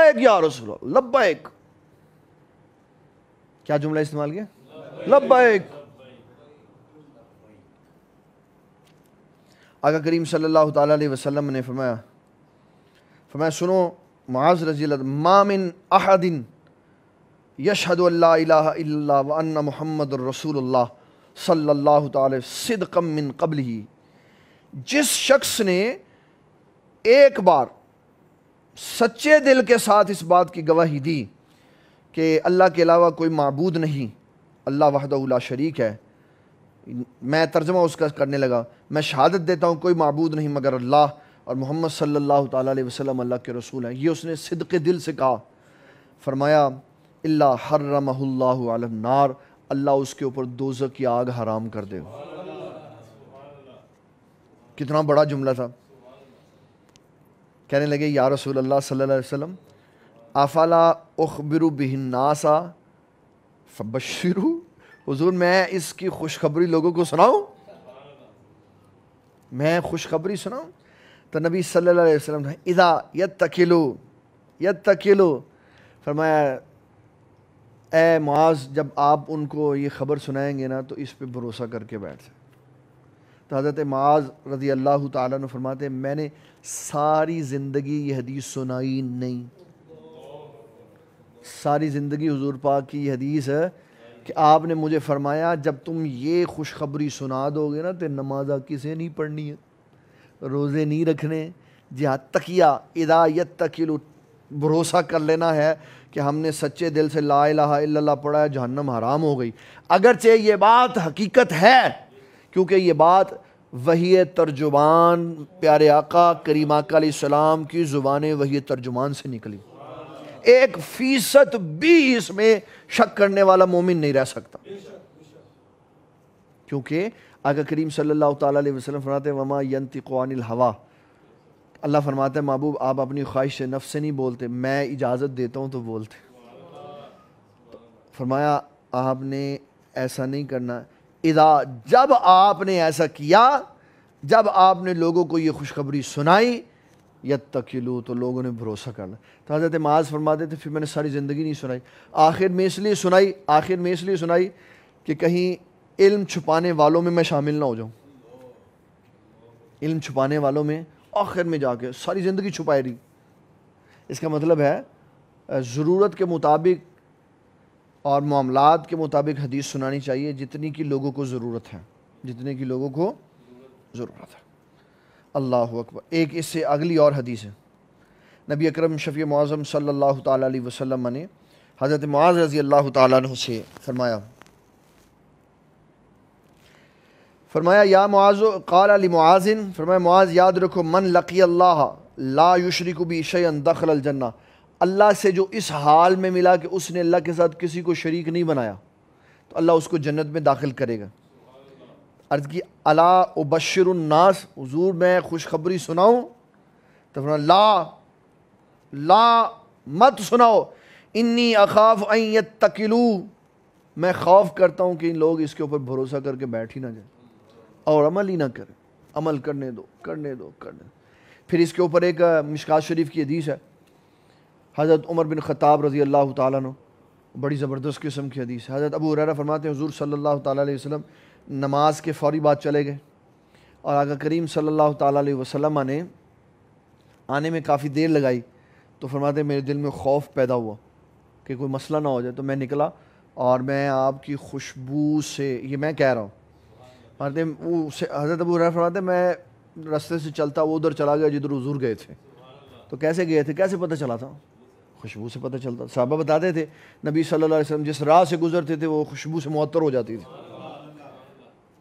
एक या रसूल एक क्या जुमला इस्तेमाल किया एक आगा करीम सल्लल्लाहु अलैहि वसल्लम ने फरमाया मैं सुनो माज रजी मामिन अहदिन यशहद वन्न मोहम्मद रसूल सल्ला तदकम मिन कबल ही जिस शख्स ने एक बार सच्चे दिल के साथ इस बात की गवाही दी कि अल्लाह के अलावा कोई मबूद नहीं अल्लाह वहदा शरीक है मैं तर्जमा उसका करने लगा मैं शहादत देता हूँ कोई मबूद नहीं मगर अल्लाह और मोहम्मद सल्लल्लाहु अलैहि वसल्लम अल्लाह के रसूल हैं ये उसने सिदक दिल से कहा फरमाया अल्ला हर्रमल्लानार अल्लाह उसके ऊपर दोजक की आग हराम कर दे कितना बड़ा जुमला था कहने लगे या रसूल अल्लाह सल्लल्लाहु अलैहि वसल्लम आफाला उखबिर बिहन्नासा फबशरू हुजूर मैं इसकी खुशखबरी लोगों को सुनाऊं मैं खुशखबरी सुनाऊं तो नबी सल्लल्लाहु अलैहि वसल्लम ने इदा यद तकिलू यद तकिलू फरमाया ए मुआज जब आप उनको ये ख़बर सुनाएंगे ना तो इस पर भरोसा करके बैठ जाए तो हज़रत माज रज़ी अल्लाह ताली फरमाते मैंने सारी ज़िंदगी यह हदीस सुनाई नहीं सारी ज़िंदगी हजूर पाक की यह हदीस है कि आपने मुझे फरमाया जब तुम ये खुशखबरी सुना दोगे ना तो नमाजा किसे नहीं पढ़नी है रोज़े नहीं रखने जहाँ तकिया इदा यद तकिल भरोसा कर लेना है कि हमने सच्चे दिल से ला इला पढ़ा है जहन्नम हराम हो गई अगरचे ये बात हकीकत है क्योंकि ये बात वही तर्जुमान प्यारे आका करीम आकाम की ज़ुबान वही तर्जुमान से निकली एक फ़ीसद भी इसमें शक करने वाला मोमिन नहीं रह सकता क्योंकि आका करीम सल्लल्लाहु अलैहि वसल्लम फरमाते हैं वमा यंतिकानिल हवा अल्लाह फरमाते हैं महबूब आप अपनी ख्वाहिश नफ से नहीं बोलते मैं इजाज़त देता हूँ तो बोलते तो फरमाया आपने ऐसा नहीं करना इदा जब आपने ऐसा किया जब आपने लोगों को ये खुशखबरी सुनाई यद तक लूँ तो लोगों ने भरोसा करना तो हज़रत माज फरमाते थे फिर मैंने सारी ज़िंदगी नहीं सुनाई आखिर में इसलिए सुनाई आखिर में इसलिए सुनाई कि कहीं इल्म छुपाने वालों में मैं शामिल ना हो जाऊँ इल्म छुपाने वालों में आखिर में जाके सारी ज़िंदगी छुपाए रही इसका मतलब है ज़रूरत के मुताबिक और मामलात के मुताबिक हदीस सुनानी चाहिए जितनी की लोगों को ज़रूरत है जितने की लोगों को ज़रूरत है अल्लाह अकबर एक इससे अगली और हदीस है नबी अकरम शफ़ी मुआज़म सल्लल्लाहु अलैहि वसल्लम ने हज़रत मुआज़ रज़ी अल्लाह तु से फरमाया फरमाया या मुआज़ काल मुआजिन फरमाया मुआज याद रखो मन लकी अल्लाह ला युशरिक भी शैन दखल अलजन्ना अल्लाह से जो इस हाल में मिला कि उसने अल्लाह के साथ किसी को शरीक नहीं बनाया तो अल्लाह उसको जन्नत में दाखिल करेगा अर्ज़ की अला उबशरनास हजूर मैं खुशखबरी सुनाऊँ तो फरमा ला ला मत सुनाओ इन्नी अखाफ अयत तकिलू मैं खौफ करता हूँ कि इन लोग इसके ऊपर भरोसा करके बैठ ही ना जाए और अमल ही ना करें अमल करने दो करने दो करने दो फिर इसके ऊपर एक मिशका शरीफ की हदीस है हज़रत उमर बिन ख़ताब रज़ी अल्लाह तु बड़ी ज़बरदस्त किस्म की हदीस है हज़रत अबू हुररा फरमाते हैं हजूर सल्लल्लाहु अलैहि वसल्लम नमाज के फौरी बाद चले गए और आका करीम सल्लल्लाहु अलैहि वसल्लम ने आने में काफ़ी देर लगाई तो फरमाते मेरे दिल में खौफ पैदा हुआ कि कोई मसला ना हो जाए तो मैं निकला और मैं आपकी खुशबू से ये मैं कह रहा हूँ हरते वो हज़रत अबू हुरैरा फरमाते मैं रास्ते से चलता वो उधर चला गया जिधर हजूर गए थे तो कैसे गए थे कैसे पता चला था खुशबू से पता चलता साहबा बताते थे नबी सल्लल्लाहु अलैहि वसल्लम जिस राह से गुजरते थे वो खुशबू से मुअत्तर हो जाती थी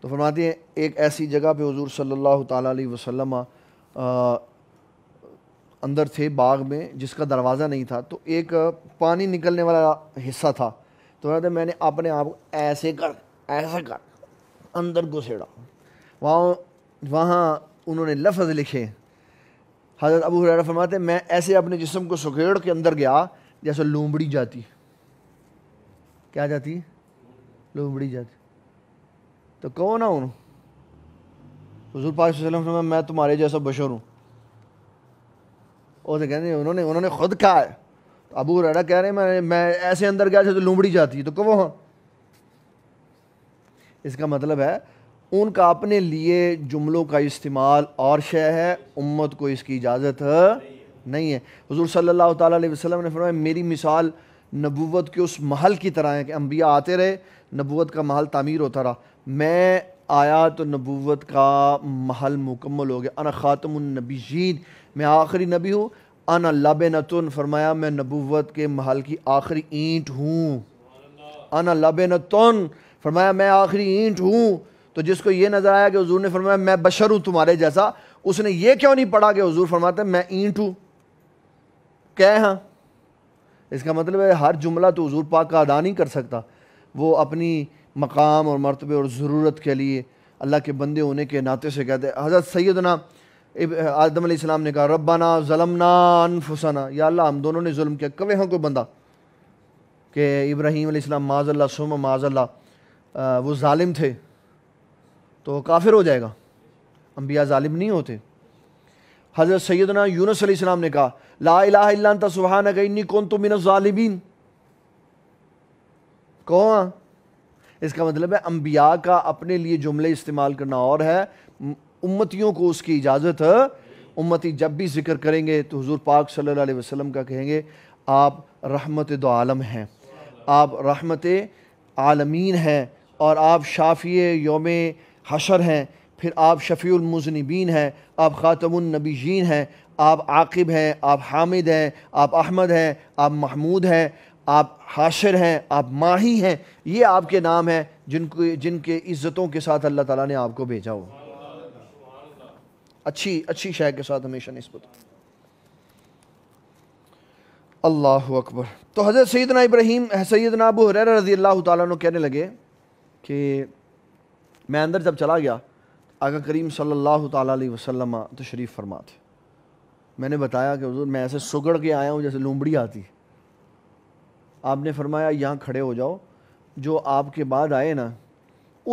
तो फरमाते हैं एक ऐसी जगह पे हजूर सल्लल्लाहु अलैहि वसल्लम अंदर थे बाग में जिसका दरवाज़ा नहीं था तो एक पानी निकलने वाला हिस्सा था तो मैंने अपने आप ऐसे कर ऐसे कर अंदर घुसेड़ा वहाँ वहाँ उन्होंने लफ्ज़ लिखे हज़रत अबू हुरैरा फरमाते मैं ऐसे अपने जिसम को सुखेड़ के अंदर गया जैसे लूमड़ी जाती क्या जाती लूमड़ी जाती तो कहो ना उन हजूर पाक वसल्लम मैं तुम्हारे जैसा बशर हूँ और तो कहते उन्होंने उन्होंने खुद कहा तो अबू हुरैरा कह रहे हैं मैं मैं ऐसे अंदर गया जैसे लूमड़ी जाती तो कहो हाँ इसका मतलब है उनका अपने लिए जुमलों का इस्तेमाल और शय है उम्मत को इसकी इजाज़त नहीं है हजूर सल्ला तसलम ने फरमाया मेरी मिसाल नबूत के उस महल की तरह है कि अम्बिया आते रहे नबूत का महल तामीर होता रहा मैं आया तो नबूत का महल मुकम्मल हो गया अना जीद मैं आखिरी नबी हूँ अना लब नतुन फरमाया मैं नबूत के महल की आखिरी ईंट हूँ अना लब नतुन फरमाया मैं आखिरी ईंट हूँ तो जिसको ये नज़र आया कि हजूर ने फरमाया मैं बशर हूँ तुम्हारे जैसा उसने ये क्यों नहीं पढ़ा कि हजूर फरमाते मैं ईंट हूँ कह हाँ इसका मतलब है हर जुमला तो हजूर पाक का अदा नहीं कर सकता वो अपनी मकाम और मरतबे और ज़रूरत के लिए अल्लाह के बंदे होने के नाते से कहते हैं हज़रत सैदना आदम सलाम ने कहा रब्बाना ज़लमना अनफुसना या अल्लाह हम दोनों ने जुल्म किया कवे हाँ कोई बंदा कि इब्राहीम आसमाम माजल्ला सुम माजल्ला वो ालिम थे तो काफिर हो जाएगा अम्बिया ालिम नहीं होते हज़रत सैदना यूनस सलाम ने कहा ला लाला सुबहाना गई कौन तो मिन ालिमीन कौन हाँ। इसका मतलब है अम्बिया का अपने लिए जुमले इस्तेमाल करना और है उम्मतियों को उसकी इजाज़त उम्मती जब भी जिक्र करेंगे तो हजूर पाक सल्ला वसलम का कहेंगे आप रहमत दो आलम हैं आप रहमत आलमीन हैं और आप शाफ़ी योम हशर हैं फिर आप शफ़ीमजनबीन हैं आप ख़ातमनबीजीन हैं आप आकिब हैं आप हामिद हैं आप अहमद हैं आप महमूद हैं आप हाशिर हैं आप माही हैं ये आपके नाम हैं जिनको जिनके इज़्ज़तों के साथ अल्लाह ताला ने आपको भेजा हो अच्छी अच्छी शय के साथ हमेशा नस्बत अल्लाह अकबर तो हज़रत सैदना इब्राहिम सैदना अबू हर रज़ी अल्लाह तहने कहने लगे कि मैं अंदर जब चला गया आका करीम सल्लल्लाहु अलैहि वसल्लम तशरीफ़ फरमा थे मैंने बताया कि हजूर मैं ऐसे सुगड़ के आया हूँ जैसे लूमड़ी आती आपने फरमाया यहाँ खड़े हो जाओ जो आपके बाद आए ना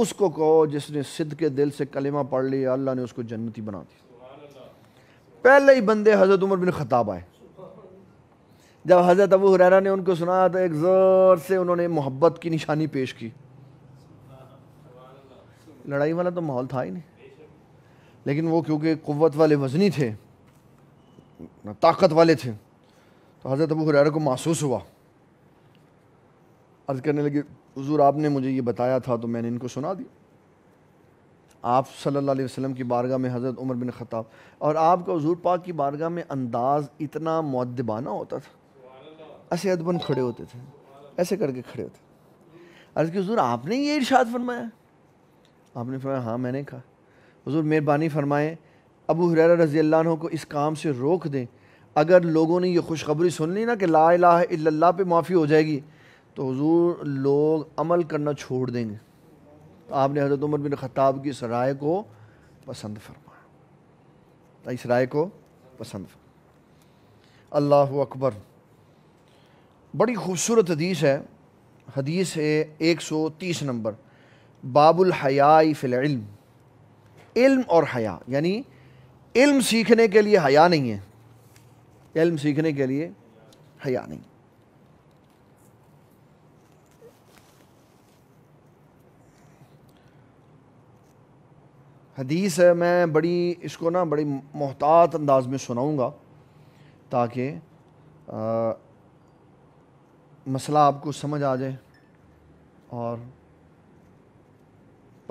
उसको कहो जिसने सिद्ध के दिल से कलेमा पढ़ लिया अल्लाह ने उसको जन्नती बना दी पहले ही बंदे हज़रत उमर बिन ख़ताब आए जब हज़रत अबू हुररा ने उनको सुनाया तो एक ज़ोर से उन्होंने मोहब्बत की निशानी पेश की लड़ाई वाला तो माहौल था ही नहीं लेकिन वो क्योंकि क़वत वाले वजनी थे ताकत वाले थे तो हज़रत अबू हुरैरा को महसूस हुआ अर्ज़ करने लगे हजूर आपने मुझे ये बताया था तो मैंने इनको सुना दिया आप सल्लल्लाहु अलैहि वसल्लम की बारगाह में हज़रत उमर बिन ख़ताब और आपका हजूर पाक की बारगाह में अंदाज़ इतना मुद्दबाना होता था ऐसे अदबन खड़े होते थे ऐसे करके खड़े होते अर्ज़ के हजूर आपने ये इर्शाद फरमाया आपने फरमाया हाँ मैंने कहा हजूर मेहरबानी फरमाएँ अबू हुरैरा रज़ी अल्लाह को इस काम से रोक दें अगर लोगों ने यह खुशखबरी सुन ली ना कि ला इल्लल्लाह पे माफ़ी हो जाएगी तो हजूर लोग अमल करना छोड़ देंगे तो आपने हज़रत उमर बिन ख़ताब की इस राय को पसंद फरमाया इस राय को पसंद अल्लाह अकबर बड़ी खूबसूरत हदीस है हदीस है एक सौ तीस नंबर बाबुल हयाई फिल इल्म इल्म और हया यानी इल्म सीखने के लिए हया नहीं है इल्म सीखने के लिए हया नहीं हदीस है मैं बड़ी इसको ना बड़ी मोहतात अंदाज में सुनाऊंगा ताकि मसला आपको समझ आ जाए और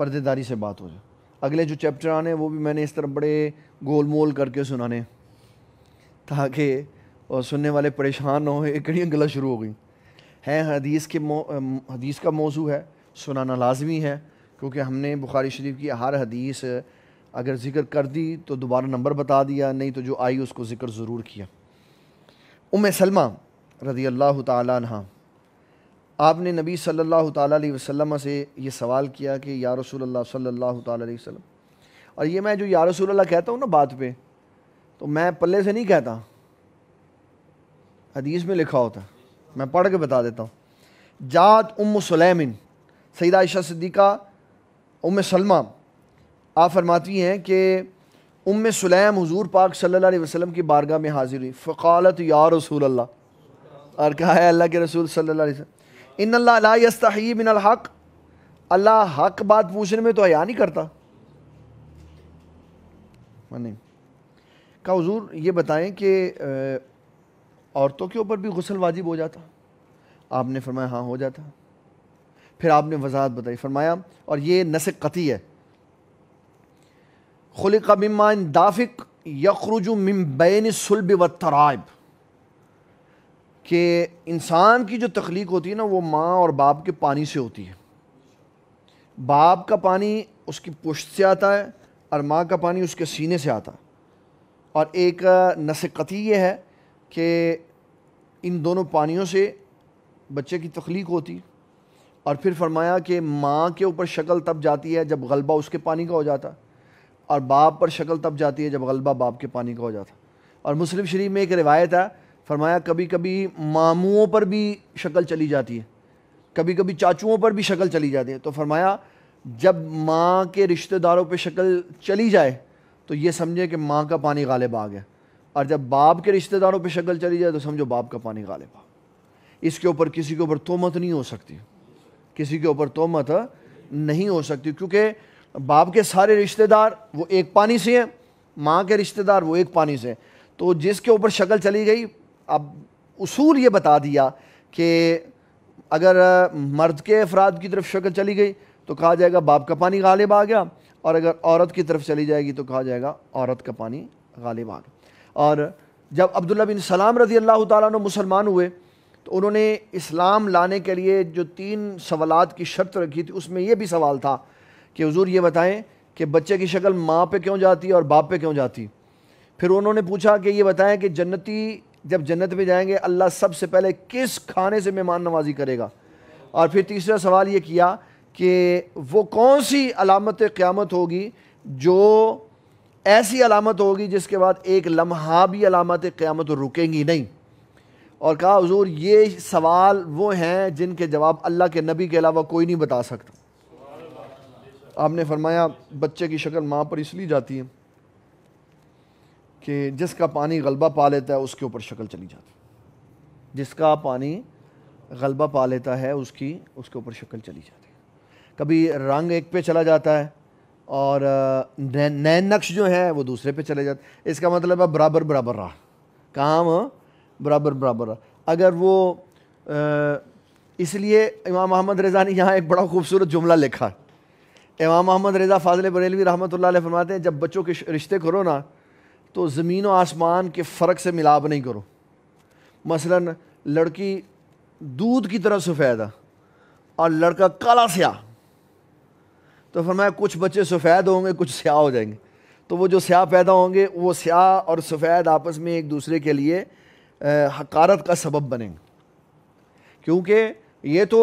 पर्देदारी से बात हो जाए अगले जो चैप्टर आने वो भी मैंने इस तरह बड़े गोल मोल करके सुनाने ताकि और सुनने वाले परेशान ना हो कड़ियाँ गलत शुरू हो गई हैं हदीस के हदीस का मौजू है सुनाना लाजमी है क्योंकि हमने बुखारी शरीफ की हर हदीस अगर ज़िक्र कर दी तो दोबारा नंबर बता दिया नहीं तो जो आई उसको ज़िक्र ज़रूर किया उम सलमा रजी अल्लाह तहा आपने नबी सल्लल्लाहु अलैहि वसल्लम से ये सवाल किया कि या रसूल अल्लाह सल्लल्लाहु अलैहि वसल्लम और ये मैं जो या रसूल अल्लाह कहता हूँ ना बात पे तो मैं पल्ले से नहीं कहता हदीस में लिखा होता मैं पढ़ के बता देता हूँ जात उम सलेमिन सईद आयशा सिद्दीक़ा उम सलमा आप फरमाती हैं कि उम सलेम हजूर पाक सल्लल्लाहु अलैहि वसल्लम की बारगाह में हाजिर हुई फ़ालत या रसूल अल्लाह और कहा है अल्लाह के रसूल सल्लल्लाहु अलैहि वसल्लम इन अल्लास्तही मिन हक अल्लाह हक बात पूछने में तो हया नहीं करता मैंने का हजूर ये बताएं कि औरतों के ऊपर भी गसल वाजिब हो जाता आपने फरमाया हाँ हो जाता फिर आपने वजाहत बताई फरमाया और ये नस कती है खुल कबिमान दाफिक यखरुजु मिम बैन सुलब व तराइब कि इंसान की जो तख्लीक होती है ना वो माँ और बाप के पानी से होती है बाप का पानी उसकी पुश्त से आता है और माँ का पानी उसके सीने से आता है और एक नसकती ये है कि इन दोनों पानियों से बच्चे की तख्लीक होती है और फिर फरमाया कि माँ के ऊपर शक्ल तब जाती है जब गलबा उसके पानी का हो जाता और बाप पर शक्ल तब जाती है जब गलबा बाप के पानी का हो जाता और मुस्लिम शरीफ में एक रिवायत है फरमाया कभी कभी मामुओं पर भी शक्ल चली जाती है कभी कभी चाचुओं पर भी शक्ल चली जाती है तो फरमाया जब माँ के रिश्तेदारों पर शक्ल चली जाए तो ये समझे कि माँ का पानी गालिब आ गया और जब बाप के रिश्तेदारों पर शक्ल चली जाए तो समझो बाप का पानी गालिब आ इसके ऊपर किसी के ऊपर तोहमत नहीं हो सकती किसी के ऊपर तोहमत नहीं हो सकती क्योंकि बाप के सारे रिश्तेदार वो एक पानी से हैं माँ के रिश्तेदार वो एक पानी से हैं तो जिसके ऊपर शक्ल चली गई अब उसूल ये बता दिया कि अगर मर्द के अफराद की तरफ शक्ल चली गई तो कहा जाएगा बाप का पानी गालिब आ गया और अगर औरत की तरफ चली जाएगी तो कहा जाएगा औरत का पानी गालिब आ गया और जब अब्दुल्ला बिन सलाम रजी अल्लाह तुम मुसलमान हुए तो उन्होंने इस्लाम लाने के लिए जो तीन सवालत की शर्त रखी थी उसमें यह भी सवाल था कि हजूर ये बताएं कि बच्चे की शक्ल माँ पे क्यों जाती है और बाप पे क्यों जाती फिर उन्होंने पूछा कि ये बताएं कि जन्नती जब जन्नत में जाएंगे अल्लाह सबसे पहले किस खाने से मेहमान नवाजी करेगा और फिर तीसरा सवाल ये किया कि वो कौन सी अलामत क़्यामत होगी जो ऐसी अलामत होगी जिसके बाद एक लम्हा भी अलामत क़्यामत रुकेंगी नहीं और कहा हजूर ये सवाल वो हैं जिनके जवाब अल्लाह के नबी के अलावा कोई नहीं बता सकता आपने फरमाया बच्चे की शक्ल माँ पर इसलिए जाती है कि जिसका पानी गलबा पा लेता है उसके ऊपर शक्ल चली जाती जिसका पानी गलबा पा लेता है उसकी उसके ऊपर शक्ल चली जाती है कभी रंग एक पे चला जाता है और नैन नक्श जो है वो दूसरे पे चले जाते इसका मतलब है बराबर बराबर रहा काम बराबर बराबर रहा अगर वो इसलिए इमाम महमद रज़ा ने यहाँ एक बड़ा खूबसूरत जुमला लिखा इमाम महमद रज़ा फाजिल बरेलवी रहमत ला फरमाते हैं जब बच्चों के रिश्ते करो ना तो ज़मीन और आसमान के फ़र्क से मिलाप नहीं करो मसलन लड़की दूध की तरह सफ़ेद है और लड़का काला स्याह तो फरमाया कुछ बच्चे सफ़ेद होंगे कुछ स्याह हो जाएंगे तो वो जो स्याह पैदा होंगे वो स्याह और सफ़ेद आपस में एक दूसरे के लिए हकारत का सबब बनेंगे क्योंकि ये तो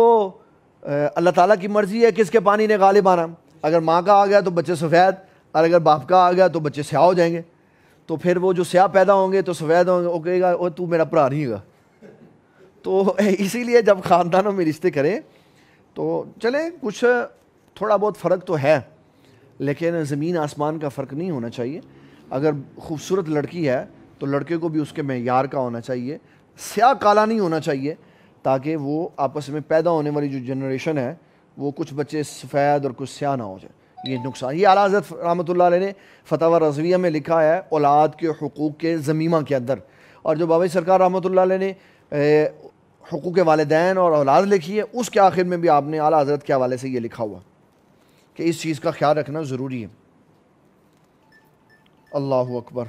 अल्लाह ताला की मर्ज़ी है कि इसके पानी ने गालिब आना अगर माँ का आ गया तो बच्चे सफ़ेद और अगर बाप का आ गया तो बच्चे स्याह हो जाएंगे तो फिर वो जो स्याह पैदा होंगे तो सफ़ेद होंगे वो कहेगा ओ तू मेरा भरा नहीं है तो इसीलिए जब ख़ानदानों में रिश्ते करें तो चले कुछ थोड़ा बहुत फ़र्क तो है लेकिन ज़मीन आसमान का फ़र्क नहीं होना चाहिए अगर खूबसूरत लड़की है तो लड़के को भी उसके मैार का होना चाहिए स्याह काला नहीं होना चाहिए ताकि वो आपस में पैदा होने वाली जो जनरेशन है वो कुछ बच्चे सफ़ेद और कुछ स्याह ना हो जाए ये नुकसान ये आला हज़रत रहमत ने फतवा रजविया में लिखा है औलाद के हकूक़ के ज़मीमा के अंदर और जो बाबा सरकार रहमत ने हकूक़ वालदेन और औलाद लिखी है उसके आखिर में भी आपने आला हज़रत के हवाले से ये लिखा हुआ कि इस चीज़ का ख्याल रखना ज़रूरी है अल्लाह अकबर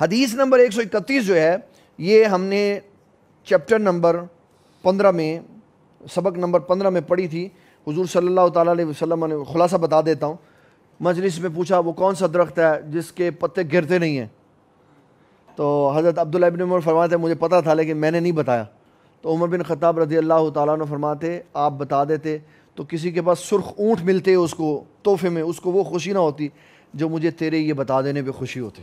हदीस नंबर एक सौ इकतीस जो है ये हमने चैप्टर नंबर पंद्रह में सबक नंबर पंद्रह में पढ़ी थी हजूर अलैहि वसल्लम ने खुलासा बता देता हूँ मजलिस में पूछा वो कौन सा दरख्त है जिसके पत्ते गिरते नहीं हैं तो हज़रत अब्दुल्ला इबन उमर फरमाते मुझे पता था लेकिन मैंने नहीं बताया तो उमर बिन ख़ताब रजी अल्लाह ताली फरमाते आप बता देते तो किसी के पास सुर्ख ऊँट मिलते उसको तोहफे में उसको वो खुशी ना होती जो मुझे तेरे ये बता देने पर खुशी होती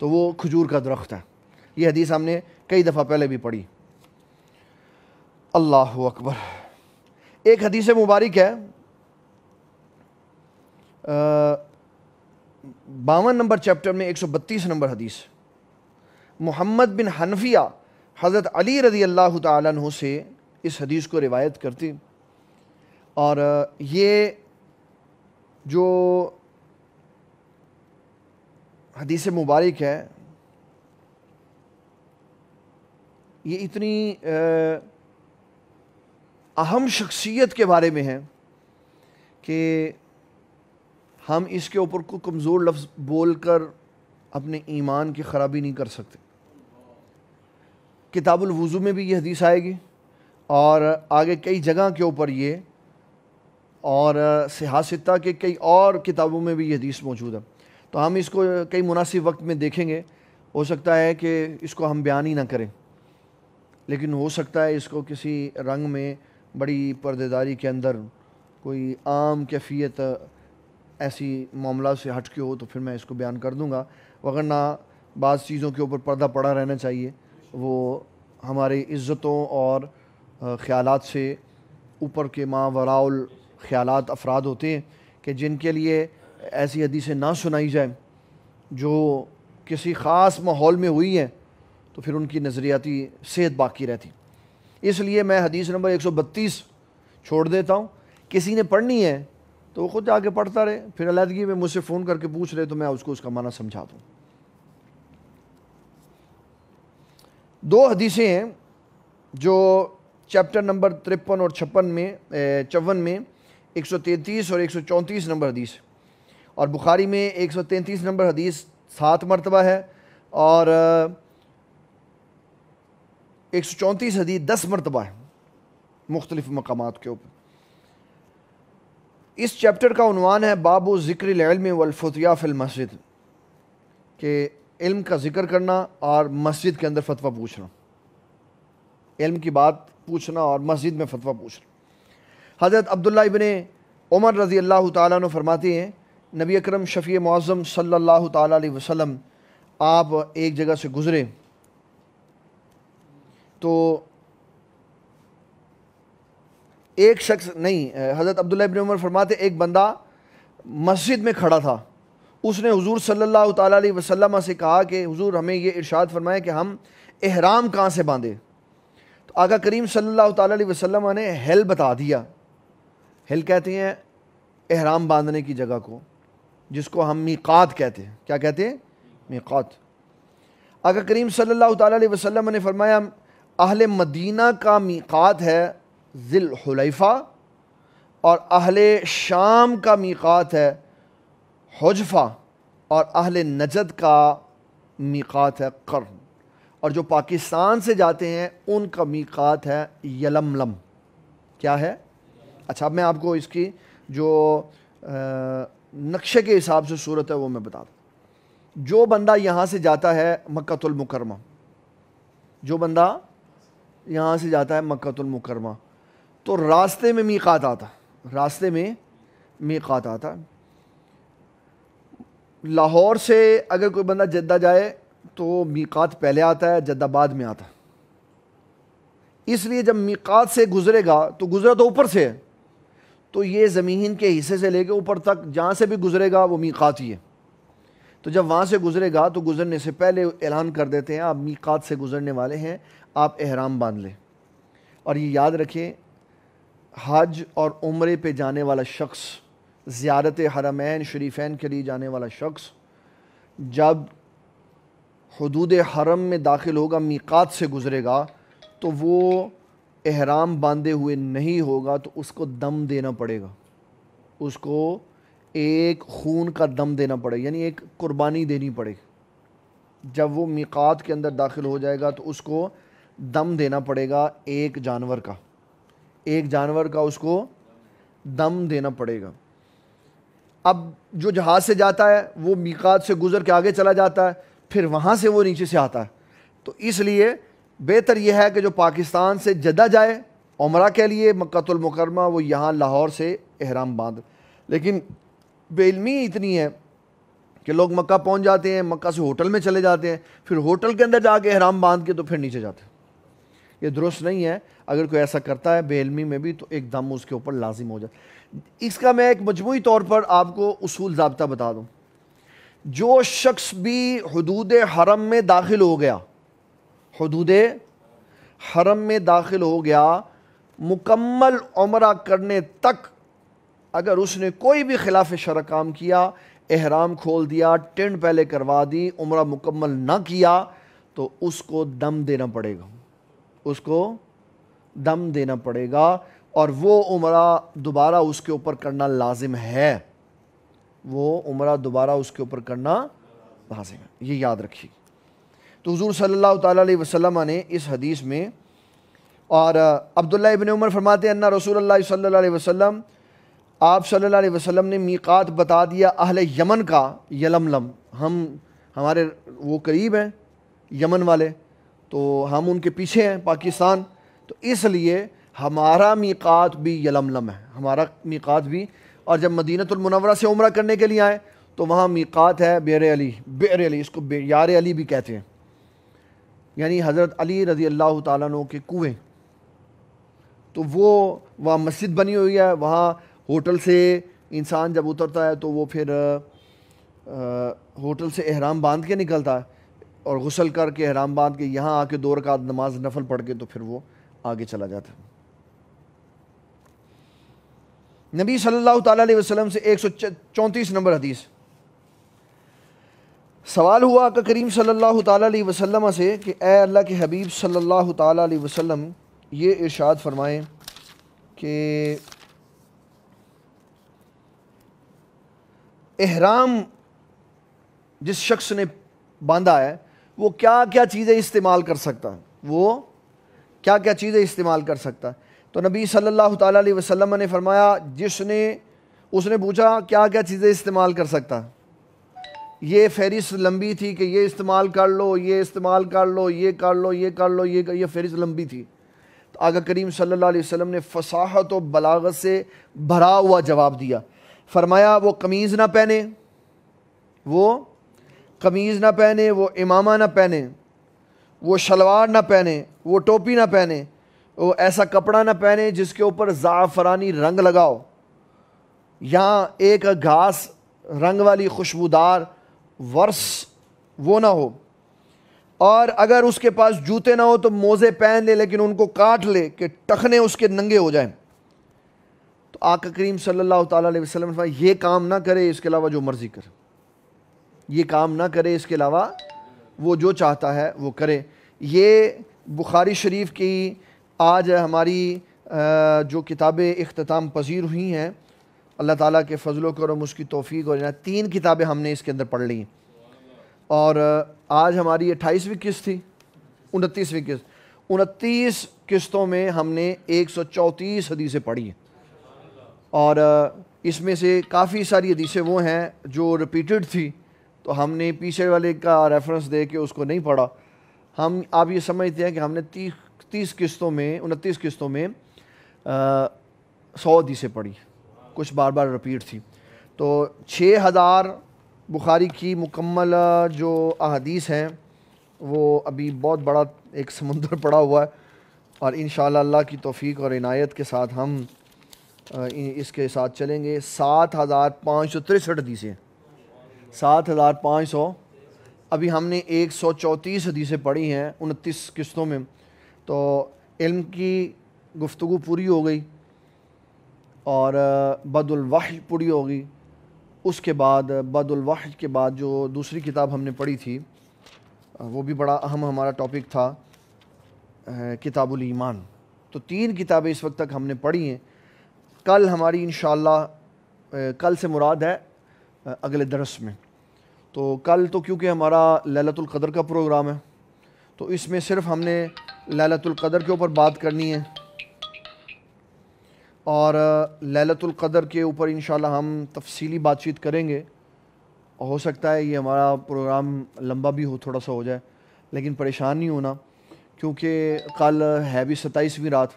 तो वो खजूर का दरख्त है ये हदीस हमने कई दफ़ा पहले भी पढ़ी अल्लाह अकबर एक हदीस मुबारक है बावन नंबर चैप्टर में 132 नंबर हदीस मोहम्मद बिन हनफिया हज़रत अली रज़ी अल्लाह तु से इस हदीस को रिवायत करती और ये जो हदीस मुबारक है ये इतनी आ, अहम शख्सियत के बारे में है कि हम इसके ऊपर को कमज़ोर लफ्ज़ बोल कर अपने ईमान की ख़राबी नहीं कर सकते किताबुलवज़ू में भी ये हदीस आएगी और आगे कई जगह के ऊपर ये और सिहासिता के कई और किताबों में भी ये हदीस मौजूद है तो हम इसको कई मुनासिब वक्त में देखेंगे हो सकता है कि इसको हम बयान ही ना करें लेकिन हो सकता है इसको किसी रंग में बड़ी पर्देदारी के अंदर कोई आम कैफियत ऐसी मामला से हट के हो तो फिर मैं इसको बयान कर दूँगा वगरना बाज़ चीज़ों के ऊपर पर्दा पड़ा रहना चाहिए वो हमारे इज़्ज़तों और ख़्याल से ऊपर के मावराउल ख़्याल अफराद होते हैं कि जिनके लिए ऐसी हदीसें ना सुनाई जाएँ जो किसी ख़ास माहौल में हुई हैं तो फिर उनकी नज़रियाती सेहत बाकी रहती इसलिए मैं हदीस नंबर 132 छोड़ देता हूँ किसी ने पढ़नी है तो वो खुद जाके पढ़ता रहे फिर अलीदगी में मुझसे फ़ोन करके पूछ रहे तो मैं उसको उसका माना समझा दूँ दो हदीसें हैं जो चैप्टर नंबर तिरपन और छप्पन में चौवन में 133 और 134 नंबर हदीस और बुखारी में 133 नंबर हदीस सात मरतबा है और एक सौ चौंतीस हदीस दस मरतबा है मुख्तलिफ मकाम के ऊपर इस चैप्टर का उनवान है बाबू ज़िक्र वलफतिया फ़िल मस्जिद के इल्म का ज़िक्र करना और मस्जिद के अंदर फतवा पूछना इल्म की बात पूछना और मस्जिद में फतवा पूछना हज़रत अब्दुल्ला इबन उमर रज़ी अल्लाह तु फरमाती हैं नबी अक्रम शफ़ी मौज़म सल्ला अलैहि आप एक जगह से गुज़रे तो एक शख्स नहीं हज़रत अब्दुल्ला इब्न उमर फरमाते एक बंदा मस्जिद में खड़ा था उसने हुजूर सल्लल्लाहु अलैहि वसल्लम से कहा कि हुजूर हमें ये इरशाद फरमाए कि हम एहराम कहाँ से बांधे तो आका करीम सल्लल्लाहु अलैहि वसल्लम ने हेल बता दिया हेल कहते हैं एहराम बांधने की जगह को जिसको हम मीकात कहते हैं क्या कहते हैं मीकात आका करीम सल्ला अलैहि ने फरमाया अहल मदीना का मीक़ात है ज़िलहलफ़ा और अहल शाम का मीक़ात है हजफ़ा और अहल नजद का मीक़ात है कर्न और जो पाकिस्तान से जाते हैं उनका मीक़ात है यलमलम क्या है अच्छा अब मैं आपको इसकी जो नक्शे के हिसाब से सूरत है वो मैं बता दूँ जो बंदा यहाँ से जाता है मक्तुलमकरमा जो बंदा यहाँ से जाता है मक्तुलमकरमा तो रास्ते में मीकात आता रास्ते में मीकात आता लाहौर से अगर कोई बंदा जद्दा जाए तो मीकात पहले आता है जद्दा बाद में आता इसलिए जब मीकात से गुज़रेगा तो गुज़रा तो ऊपर से है तो ये ज़मीन के हिस्से से लेके ऊपर तक जहाँ से भी गुज़रेगा वो मीकात ही है तो जब वहाँ से गुज़रेगा तो गुज़रने से पहले ऐलान कर देते हैं आप मीकात से गुज़रने वाले हैं आप एहराम बांध लें और ये याद रखें हज और उम्र पे जाने वाला शख्स ज़्यारत हरमैन शरीफैन के लिए जाने वाला शख्स जब हदूद हरम में दाखिल होगा मीकात से गुज़रेगा तो वो एहराम बांधे हुए नहीं होगा तो उसको दम देना पड़ेगा उसको एक खून का दम देना पड़ेगा यानी एक कुर्बानी देनी पड़ेगी जब वो मीकात के अंदर दाखिल हो जाएगा तो उसको दम देना पड़ेगा एक जानवर का एक जानवर का उसको दम देना पड़ेगा अब जो जहाज़ से जाता है वो मीकात से गुज़र के आगे चला जाता है फिर वहाँ से वो नीचे से आता है तो इसलिए बेहतर यह है कि जो पाकिस्तान से जदा जाए उम्र के लिए मक्तुलमकरमा वो यहाँ लाहौर से अहराम बांध लेकिन बेलमी इतनी है कि लोग मक्का पहुँच जाते हैं मक्का से होटल में चले जाते हैं फिर होटल के अंदर जाके अहराम बांध के तो फिर नीचे जाते हैं ये दुरुस्त नहीं है अगर कोई ऐसा करता है बेलमी में भी तो एक दम उसके ऊपर लाजिम हो जाए इसका मैं एक मजमू तौर पर आपको उसूल जबता बता दूँ जो शख्स भी हदूद हरम में दाखिल हो गया हदूद हरम में दाखिल हो गया मुकम्मल उम्र करने तक अगर उसने कोई भी खिलाफ शरा काम किया एहराम खोल दिया टेंट पहले करवा दी उम्र मुकम्मल ना किया तो उसको दम देना पड़ेगा उसको दम देना पड़ेगा और वो उम्रा दोबारा उसके ऊपर करना लाजिम है वो उम्र दोबारा उसके ऊपर करना लाजिम है ये याद रखिए तो हजूर सल्ला तसलम ने इस हदीस में और अब्दुल्ला इबन उमर फरमाते अन्ना रसूल सल्ला वसलम आप सल्ला वसलम ने मीकात बता दिया अहल यमन का यलमलम हम हमारे वो करीब हैं यमन वाले तो हम उनके पीछे हैं पाकिस्तान तो इसलिए हमारा मीकात भी यलमलम है हमारा मीकात भी और जब मदीनतमनवरा से उम्र करने के लिए आए तो वहाँ मीकात है बेर अली बेर अली इसको बे यार अली भी कहते हैं यानी हज़रत अली रज़ी अल्लाह तु के कुएँ तो वो वहाँ मस्जिद बनी हुई है वहाँ होटल से इंसान जब उतरता है तो वो फिर आ, होटल से अहराम बांध के निकलता है और गसल करके हराम बांध के यहाँ आके दो रकात नमाज नफल पढ़ के तो फिर वो आगे चला जाता नबी सल्लल्लाहु अलैहि वसल्लम से एक सौ चौंतीस नंबर हदीस सवाल हुआ आका करीम सल्लल्लाहु अलैहि वसल्लम से कि ए अल्लाह के हबीब सल्लल्लाहु अलैहि वसल्लम ये इरशाद फरमाएं कि एहराम जिस शख्स ने बांधा है वो क्या क्या चीज़ें इस्तेमाल कर सकता है वो क्या क्या चीज़ें इस्तेमाल कर सकता है तो नबी सल्लल्लाहु अलैहि वसल्लम ने फरमाया जिसने उसने पूछा क्या क्या चीज़ें इस्तेमाल कर सकता ये फहरिस्त लंबी थी कि ये इस्तेमाल कर लो ये इस्तेमाल कर लो ये कर लो ये कर लो ये कर, ये फहरिस्त लंबी थी तो आगा करीम सल्ला वसम ने फसाहत व बलागत से भरा हुआ जवाब दिया फरमाया वो कमीज़ ना पहने वो कमीज़ ना पहने वो इमामा ना पहने वो शलवार ना पहने वो टोपी ना पहने वो ऐसा कपड़ा ना पहने जिसके ऊपर ज़ाफ़रानी रंग लगाओ यहाँ एक घास रंग वाली खुशबूदार वर्स वो ना हो और अगर उसके पास जूते ना हो तो मोज़े पहन ले लेकिन उनको काट ले कि टखने उसके नंगे हो जाएं तो आका करीम सल्लल्लाहु अलैहि वसल्लम ये काम ना करे इसके अलावा जो मर्ज़ी करे ये काम ना करे इसके अलावा वो जो चाहता है वो करे ये बुखारी शरीफ की आज हमारी जो किताबें अख्ताम पजीर हुई हैं अल्लाह ताला के को और उसकी तोफ़ी और ना तीन किताबें हमने इसके अंदर पढ़ ली और आज हमारी अट्ठाईसवीं किस्त थी उनतीसवीं किस्त उनतीस किस्तों में हमने एक सौ चौंतीस हदीसें पढ़ी और इसमें से काफ़ी सारी हदीसें वो हैं जो रिपीटेड थी तो हमने पीछे वाले का रेफरेंस दे के उसको नहीं पढ़ा हम आप ये समझते हैं कि हमने तीस तीस किस्तों में उनतीस किस्तों में सौ से पढ़ी कुछ बार बार रिपीट थी तो छः हज़ार बुखारी की मुकम्मल जो अदीस हैं वो अभी बहुत बड़ा एक समुंदर पड़ा हुआ है और इन अल्लाह की तोफ़ी और इनायत के साथ हम इसके साथ चलेंगे सात हज़ार पाँच सौ तिरसठ हदीसें सात हज़ार पाँच सौ अभी हमने एक सौ चौंतीस हदीसें पढ़ी हैं उनतीस किस्तों में तो इल्म की गुफ्तु पूरी हो गई और बदुलवाह पूरी हो गई उसके बाद बदुलवाह के बाद जो दूसरी किताब हमने पढ़ी थी वो भी बड़ा अहम हमारा टॉपिक था किताबुल ईमान तो तीन किताबें इस वक्त तक हमने पढ़ी हैं कल हमारी इन कल से मुराद है अगले दरस में तो कल तो क्योंकि हमारा ललतुल्क़दर का प्रोग्राम है तो इसमें सिर्फ हमने ललतुल्क़दर के ऊपर बात करनी है और ललतुल्क़दर के ऊपर इन हम तफसीली बातचीत करेंगे हो सकता है ये हमारा प्रोग्राम लंबा भी हो थोड़ा सा हो जाए लेकिन परेशान नहीं होना क्योंकि कल है भी सताईसवीं रात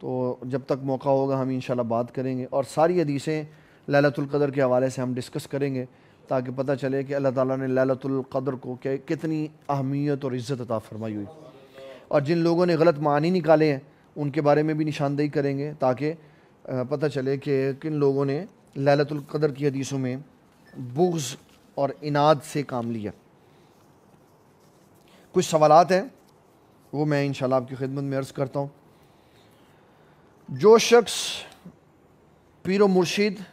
तो जब तक मौका होगा हम इन बात करेंगे और सारी हदीसें ललतुल्क़दर के हवाले से हम डिस्कस करेंगे ताकि पता चले कि अल्लाह ताला ने ललतुल्क़दर को कितनी अहमियत और इज़्ज़त अता फरमाई हुई और जिन लोगों ने गलत मानी निकाले हैं उनके बारे में भी निशानदेही करेंगे ताकि पता चले कि किन लोगों ने ललतुल्क़दर की हदीसों में बुग्ज़ और इनाद से काम लिया कुछ सवालत हैं वो मैं इन आपकी खिदमत में अर्ज़ करता हूँ जो शख्स पीर मुर्शिद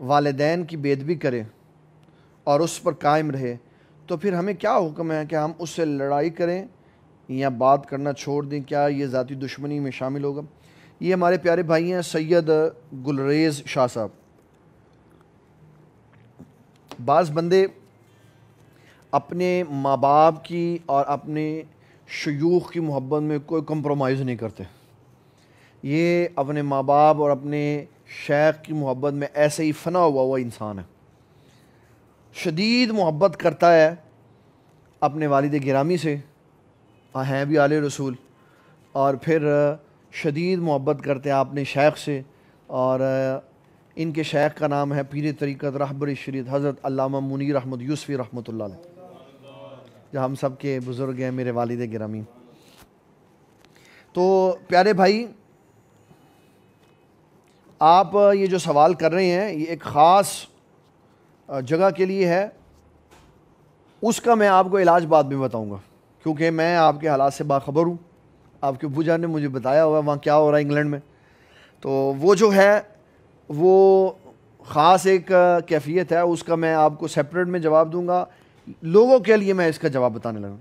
वालदेन की बेदबी करे और उस पर कायम रहे तो फिर हमें क्या हुक्म है कि हम उससे लड़ाई करें या बात करना छोड़ दें क्या ये ज़ाती दुश्मनी में शामिल होगा ये हमारे प्यारे भाई हैं सैयद गुलरेज़ शाह साहब बाज़ बंदे अपने माँ बाप की और अपने शयूख की मोहब्बत में कोई कम्प्रोमाइज़ नहीं करते ये अपने माँ बाप और अपने शेख की मोहब्बत में ऐसे ही फना हुआ हुआ इंसान है शदीद मोहब्बत करता है अपने वालद गिरामी से हाँ, हैं भी आल रसूल और फिर शदीद मोहब्बत करते हैं अपने शेख से और इनके शेख का नाम है पीर तरीक़त रहबर शरीत हज़रत अलामा मुनीर अहमद यूसफ़ी रहमत जो हम सब के बुज़ुर्ग हैं मेरे वालद गिरामी तो प्यारे भाई आप ये जो सवाल कर रहे हैं ये एक ख़ास जगह के लिए है उसका मैं आपको इलाज बाद में बताऊंगा क्योंकि मैं आपके हालात से बाखबर हूँ आपके भूजा ने मुझे बताया हुआ वहाँ क्या हो रहा है इंग्लैंड में तो वो जो है वो ख़ास एक कैफियत है उसका मैं आपको सेपरेट में जवाब दूंगा लोगों के लिए मैं इसका जवाब बताने लगा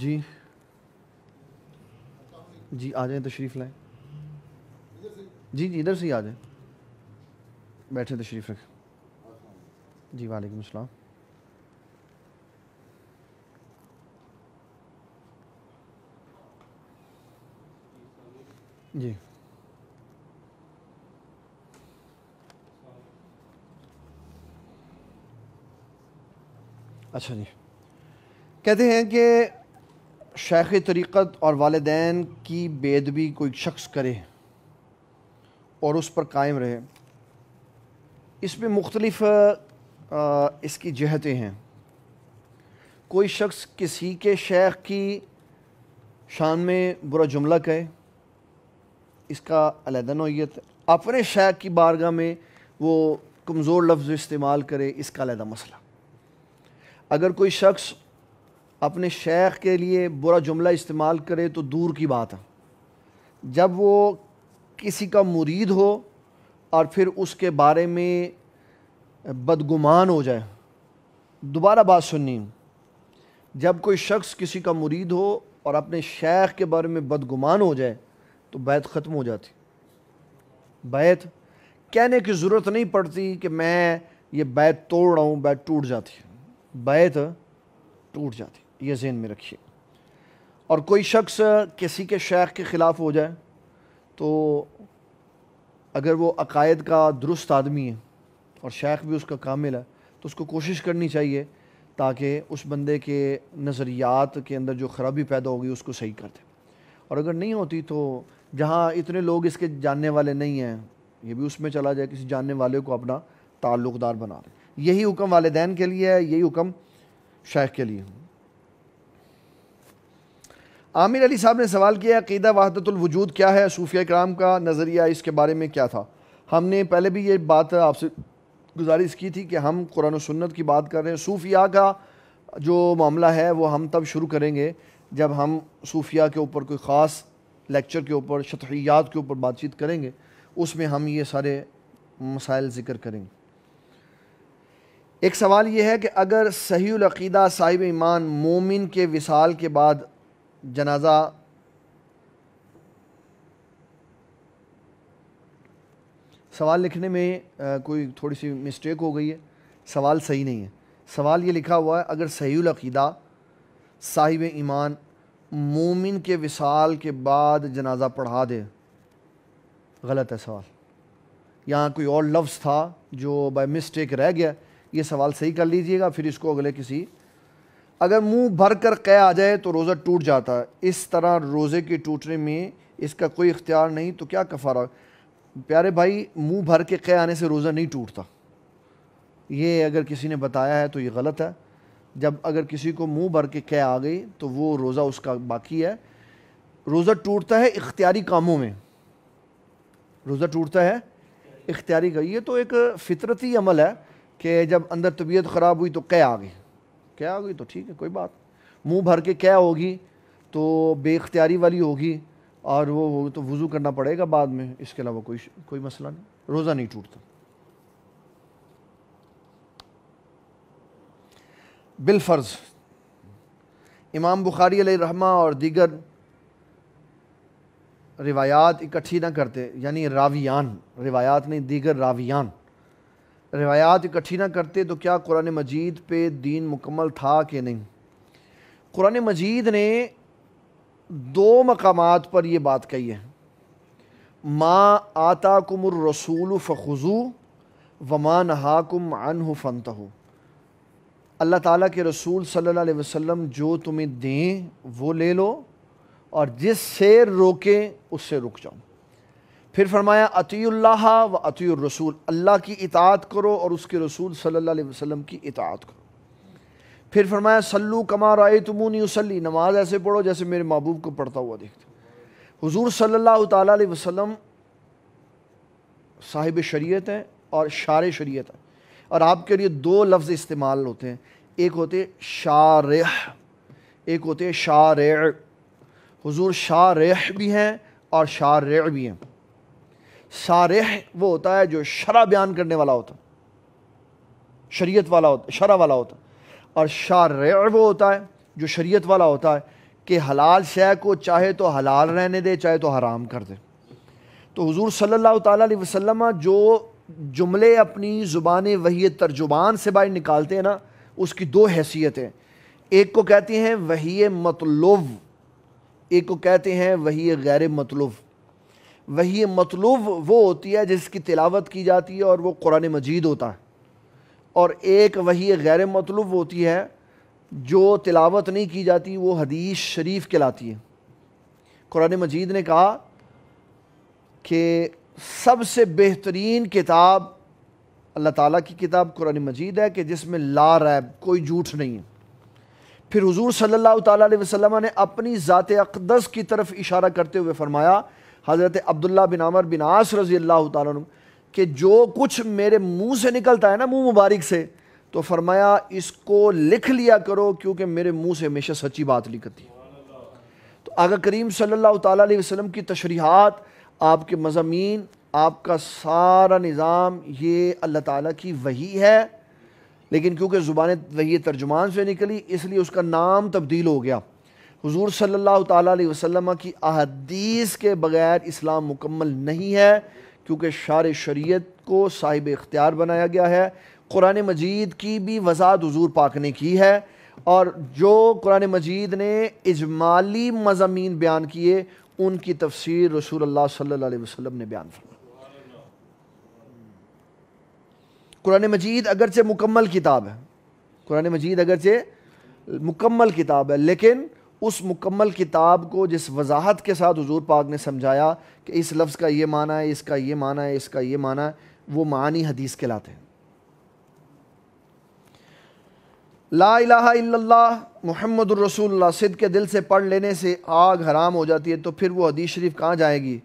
जी जी आ जाएँ तशरीफ़ लाएँ जी जी इधर से ही आ जाएँ बैठे तशरीफ़ रखें जी वालेकुम अस्सलाम जी अच्छा जी कहते हैं कि शेख तरीक़त और वालदेन की बेदबी कोई शख्स करे और उस पर कायम रहे इसमें मुख्तलफ़ इसकी जहतें हैं कोई शख्स किसी के शेख की शान में बुरा जुमला कहे इसका अलहदा नोयत अपने शेख की बारगाह में वो कमज़ोर लफ्ज़ इस्तेमाल करे इसका अलहदा मसला अगर कोई शख्स अपने शेख के लिए बुरा जुमला इस्तेमाल करे तो दूर की बात है जब वो किसी का मुरीद हो और फिर उसके बारे में बदगुमान हो जाए दोबारा बात सुननी जब कोई शख्स किसी का मुरीद हो और अपने शेख के बारे में बदगुमान हो जाए तो बैत ख़त्म हो जाती बैत कहने की ज़रूरत नहीं पड़ती कि मैं ये बैत तोड़ रहा हूँ बैत टूट जाती है बैत टूट जाती ये जहन में रखिए और कोई शख्स किसी के शेख के ख़िलाफ़ हो जाए तो अगर वो अकायद का दुरुस्त आदमी है और शेख भी उसका कामिल है तो उसको कोशिश करनी चाहिए ताकि उस बंदे के नज़रियात के अंदर जो ख़राबी पैदा होगी उसको सही कर दे और अगर नहीं होती तो जहाँ इतने लोग इसके जानने वाले नहीं हैं ये भी उसमें चला जाए किसी जानने वाले को अपना ताल्लुकदार बना दे यही हुक्म वालदेन के लिए है यही हुक्म शेख के लिए आमिर अली साहब ने सवाल किया अकीदा वजूद क्या है सूफिया कराम का नज़रिया इसके बारे में क्या था हमने पहले भी ये बात आपसे गुजारिश की थी कि हम कुरान सन्नत की बात कर रहे हैं सूफिया का जो मामला है वो हम तब शुरू करेंगे जब हम सूफिया के ऊपर कोई ख़ास लेक्चर के ऊपर शतहियात के ऊपर बातचीत करेंगे उसमें हम ये सारे मसाइल ज़िक्र करेंगे एक सवाल ये है कि अगर सही अकीदा साहिब ईमान मोमिन के विसाल के बाद जनाजा सवाल लिखने में आ, कोई थोड़ी सी मिस्टेक हो गई है सवाल सही नहीं है सवाल ये लिखा हुआ है अगर सहीदा साहिब ईमान मोमिन के विसाल के बाद जनाजा पढ़ा दे गलत है सवाल यहाँ कोई और लफ्ज़ था जो बाय मिस्टेक रह गया ये सवाल सही कर लीजिएगा फिर इसको अगले किसी अगर मुंह भर कर कह आ जाए तो रोज़ा टूट जाता है इस तरह रोज़े के टूटने में इसका कोई इख्तियार नहीं तो क्या कफारा प्यारे भाई मुंह भर के कह आने से रोज़ा नहीं टूटता ये अगर किसी ने बताया है तो ये गलत है जब अगर किसी को मुंह भर के कह आ गई तो वो रोज़ा उसका बाकी है रोज़ा टूटता है इख्तियारी कामों में रोज़ा टूटता है इख्तियारी का ये तो एक फ़ितरती अमल है कि जब अंदर तबीयत ख़राब हुई तो कह आ गई क्या होगी तो ठीक है कोई बात मुंह भर के क्या होगी तो बेख्तियारी वाली होगी और वो हो तो वज़ू करना पड़ेगा बाद में इसके अलावा कोई कोई मसला नहीं रोज़ा नहीं टूटता बिलफ़र्ज़ इमाम बुखारी रहमा और दीगर रिवायात इकट्ठी ना करते यानी रावियान रिवायात नहीं दीगर रावियान रिवायात इकट्ठी ना करते तो क्या कुरान मजीद पे दीन मुकम्मल था कि नहीं कुरान मजीद ने दो मकाम पर यह बात कही है माँ आता कुमर रसूल फ़ुज़ू व माँ अन फ़नत हो अल्लाह ताली के रसूल सल्ला वसम जो तुम्हें दें वो ले लो और जिससे रोकें उससे रुक जाओ फिर फरमाया अतील्लाह व अतील रसूल अल्लाह की इतात करो और उसके रसूल सल्लल्लाहु अलैहि वसल्लम की इतात करो फिर फरमाया सल्लू कमा राय तुमूनी उसली नमाज ऐसे पढ़ो जैसे मेरे महबूब को पढ़ता हुआ देखते हुजूर सल्लल्लाहु अलैहि वसल्लम साहिब शरीयत हैं और शार शरीयत हैं और आपके लिए दो लफ्ज़ इस्तेमाल होते हैं एक होते शार एक होते शार हजूर शार भी हैं और शार भी हैं सारे वो होता है जो शरा बयान करने वाला होता शरीयत वाला होता शरा वाला होता और शार वो होता है जो शरीयत वाला होता है कि हलाल शह को चाहे तो हलाल रहने दे चाहे तो हराम कर दे तो हुजूर सल्लल्लाहु अलैहि वसल्लम जो जुमले अपनी ज़ुबान वही तर्जुबान से बाहर निकालते हैं ना उसकी दो हैसियतें एक को कहते हैं वही मतलब एक को कहते हैं वही गैर मतलब वही मतलूब वो होती है जिसकी तिलावत की जाती है और वो कुरान मजीद होता है और एक वही गैर मतलूब होती है जो तिलावत नहीं की जाती वो हदीस शरीफ कहलाती है कुरान मजीद ने कहा कि सबसे बेहतरीन किताब अल्लाह ताला की किताब कुरान मजीद है कि जिसमें ला रैब कोई झूठ नहीं है फिर हजूर अलैहि वसल्लम ने अपनी ज़ात अकदस की तरफ इशारा करते हुए फ़रमाया हज़रत अब्दुल्ला बिन आमर बिन आस रज़ी अल्लाह तुम कि जो कुछ मेरे मुँह से निकलता है ना मुँह मुबारक से तो फरमाया इसको लिख लिया करो क्योंकि मेरे मुँह से हमेशा सच्ची बात लिखती है तो आगा करीम सल्लल्लाहु अलैहि वसल्लम की तशरीहत आपके मजामी आपका सारा निज़ाम ये अल्लाह ताला की वही है लेकिन क्योंकि ज़ुबान वही तर्जुमान से निकली इसलिए उसका नाम तब्दील हो गया हुजूर सल्लल्लाहु अलैहि वसल्लम की अहदीस के बग़ैर इस्लाम मुकम्मल नहीं है क्योंकि शार शरीयत को साहिब इख्तियार बनाया गया है कुरान मजीद की भी वजाहत हजूर पाक ने की है और जो कुरान मजीद ने इजमाली मजामी बयान किए उनकी तफसीर रसूल अल्लाह अलैहि वसल्लम ने बयान फरमाई कुरान मजीद अगरचे मुकम्मल किताब है कुरान मजीद अगरचे मुकम्मल किताब है लेकिन उस मुकम्मल किताब को जिस वजाहत के साथ हजूर पाक ने समझाया कि इस लफ्ज़ का ये माना है इसका ये माना है इसका ये माना है वो मानी हदीस के लाते हैं ला मोहम्मद रसूल सिद के दिल से पढ़ लेने से आग हराम हो जाती है तो फिर वो हदीस शरीफ कहाँ जाएगी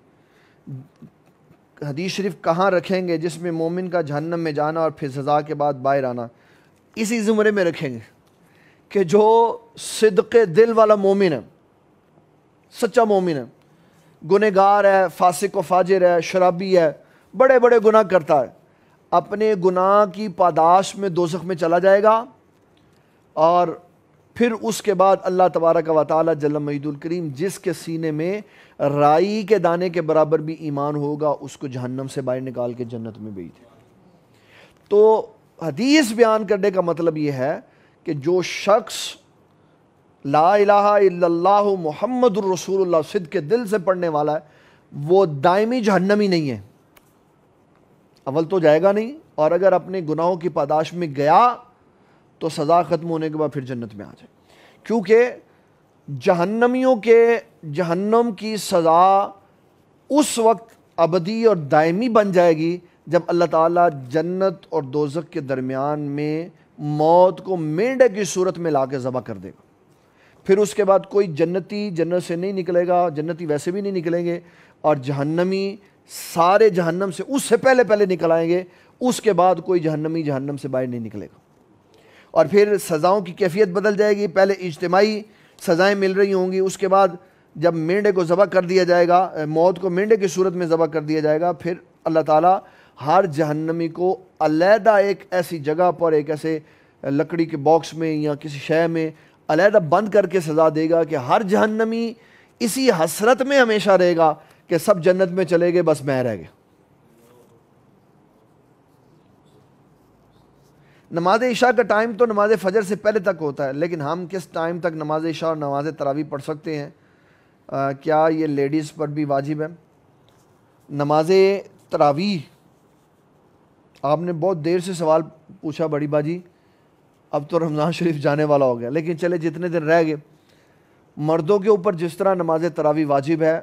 हदीस शरीफ कहाँ रखेंगे जिसमें मोमिन का जहन्नम में जाना और फिर सज़ा के बाद बाहर आना इसी ज़ुमरे में रखेंगे कि जो सिदक दिल वाला मोमिन है सच्चा मोमिन है गुनहगार है फासिक व फाजिर है शराबी है बड़े बड़े गुनाह करता है अपने गुनाह की पादाश में दोजख में चला जाएगा और फिर उसके बाद अल्लाह तबारक व ताली जल करीम जिसके सीने में राई के दाने के बराबर भी ईमान होगा उसको जहन्नम से बाहर निकाल के जन्नत में भेज देगा तो हदीस बयान करने का मतलब ये है कि जो शख्स ला इला मोहम्मद रसूल सिद्ध के दिल से पढ़ने वाला है वो दायमी जहन्नमी नहीं है अवल तो जाएगा नहीं और अगर अपने गुनाहों की पादाश में गया तो सज़ा ख़त्म होने के बाद फिर जन्नत में आ जाए क्योंकि जहन्नमियों के जहन्नम की सज़ा उस वक्त अबदी और दायमी बन जाएगी जब अल्लाह ताला जन्नत और दोजक के दरमियान में मौत को मेंढक की सूरत में ला के ज़बा कर देगा फिर उसके बाद कोई जन्नती जन्नत से नहीं निकलेगा जन्नती वैसे भी नहीं निकलेंगे और जहन्नमी सारे जहन्नम से उससे पहले पहले निकल आएंगे उसके बाद कोई जहन्नमी जहन्नम से बाहर नहीं निकलेगा और फिर सज़ाओं की कैफियत बदल जाएगी पहले इज्तमाही सज़ाएँ मिल रही होंगी उसके बाद जब मेंढे को ज़बह कर दिया जाएगा मौत को मेंढे की सूरत में ज़बह कर दिया जाएगा फिर अल्लाह ताला हर जहन्नमी को अलहदा एक ऐसी जगह पर एक ऐसे लकड़ी के बॉक्स में या किसी शय में अलहदा बंद करके सज़ा देगा कि हर जहन्नमी इसी हसरत में हमेशा रहेगा कि सब जन्नत में चले गए बस मैं रह गया नमाज इशा का टाइम तो नमाज फजर से पहले तक होता है लेकिन हम किस टाइम तक नमाज इशा और नमाज तरावी पढ़ सकते हैं आ, क्या ये लेडीज़ पर भी वाजिब है नमाज तरावी आपने बहुत देर से सवाल पूछा बड़ी बाजी अब तो रमज़ान शरीफ जाने वाला हो गया लेकिन चले जितने दिन रह गए मर्दों के ऊपर जिस तरह नमाज तरावी वाजिब है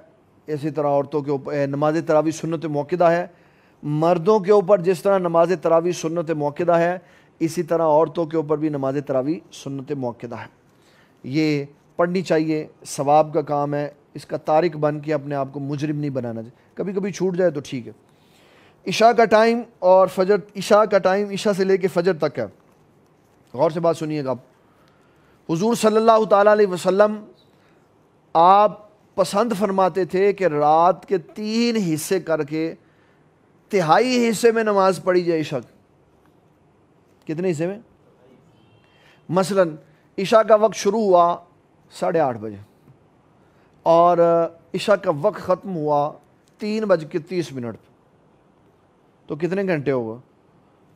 इसी तरह औरतों के ऊपर नमाज तरावी सुनत मौकदा है मर्दों के ऊपर जिस तरह नमाज तरावी सुनत मौकदा है इसी तरह औरतों के ऊपर भी नमाज तरावी सुनत मौकदा है ये पढ़नी चाहिए सवाब का काम है इसका तारिक बन के अपने आप को मुजरिम नहीं बनाना चाहिए कभी कभी छूट जाए तो ठीक है इशा का टाइम और फजर इशा का टाइम इशा से लेके फजर तक है गौर से बात सुनिएगा आप हजूर सल्ला तसलम आप पसंद फरमाते थे कि रात के तीन हिस्से करके तिहाई हिस्से में नमाज पढ़ी जाए ईशा कितने हिस्से में मसलन इशा का वक्त शुरू हुआ साढ़े आठ बजे और इशा का वक्त ख़त्म हुआ तीन बज के तीस मिनट पर तो कितने घंटे हो गए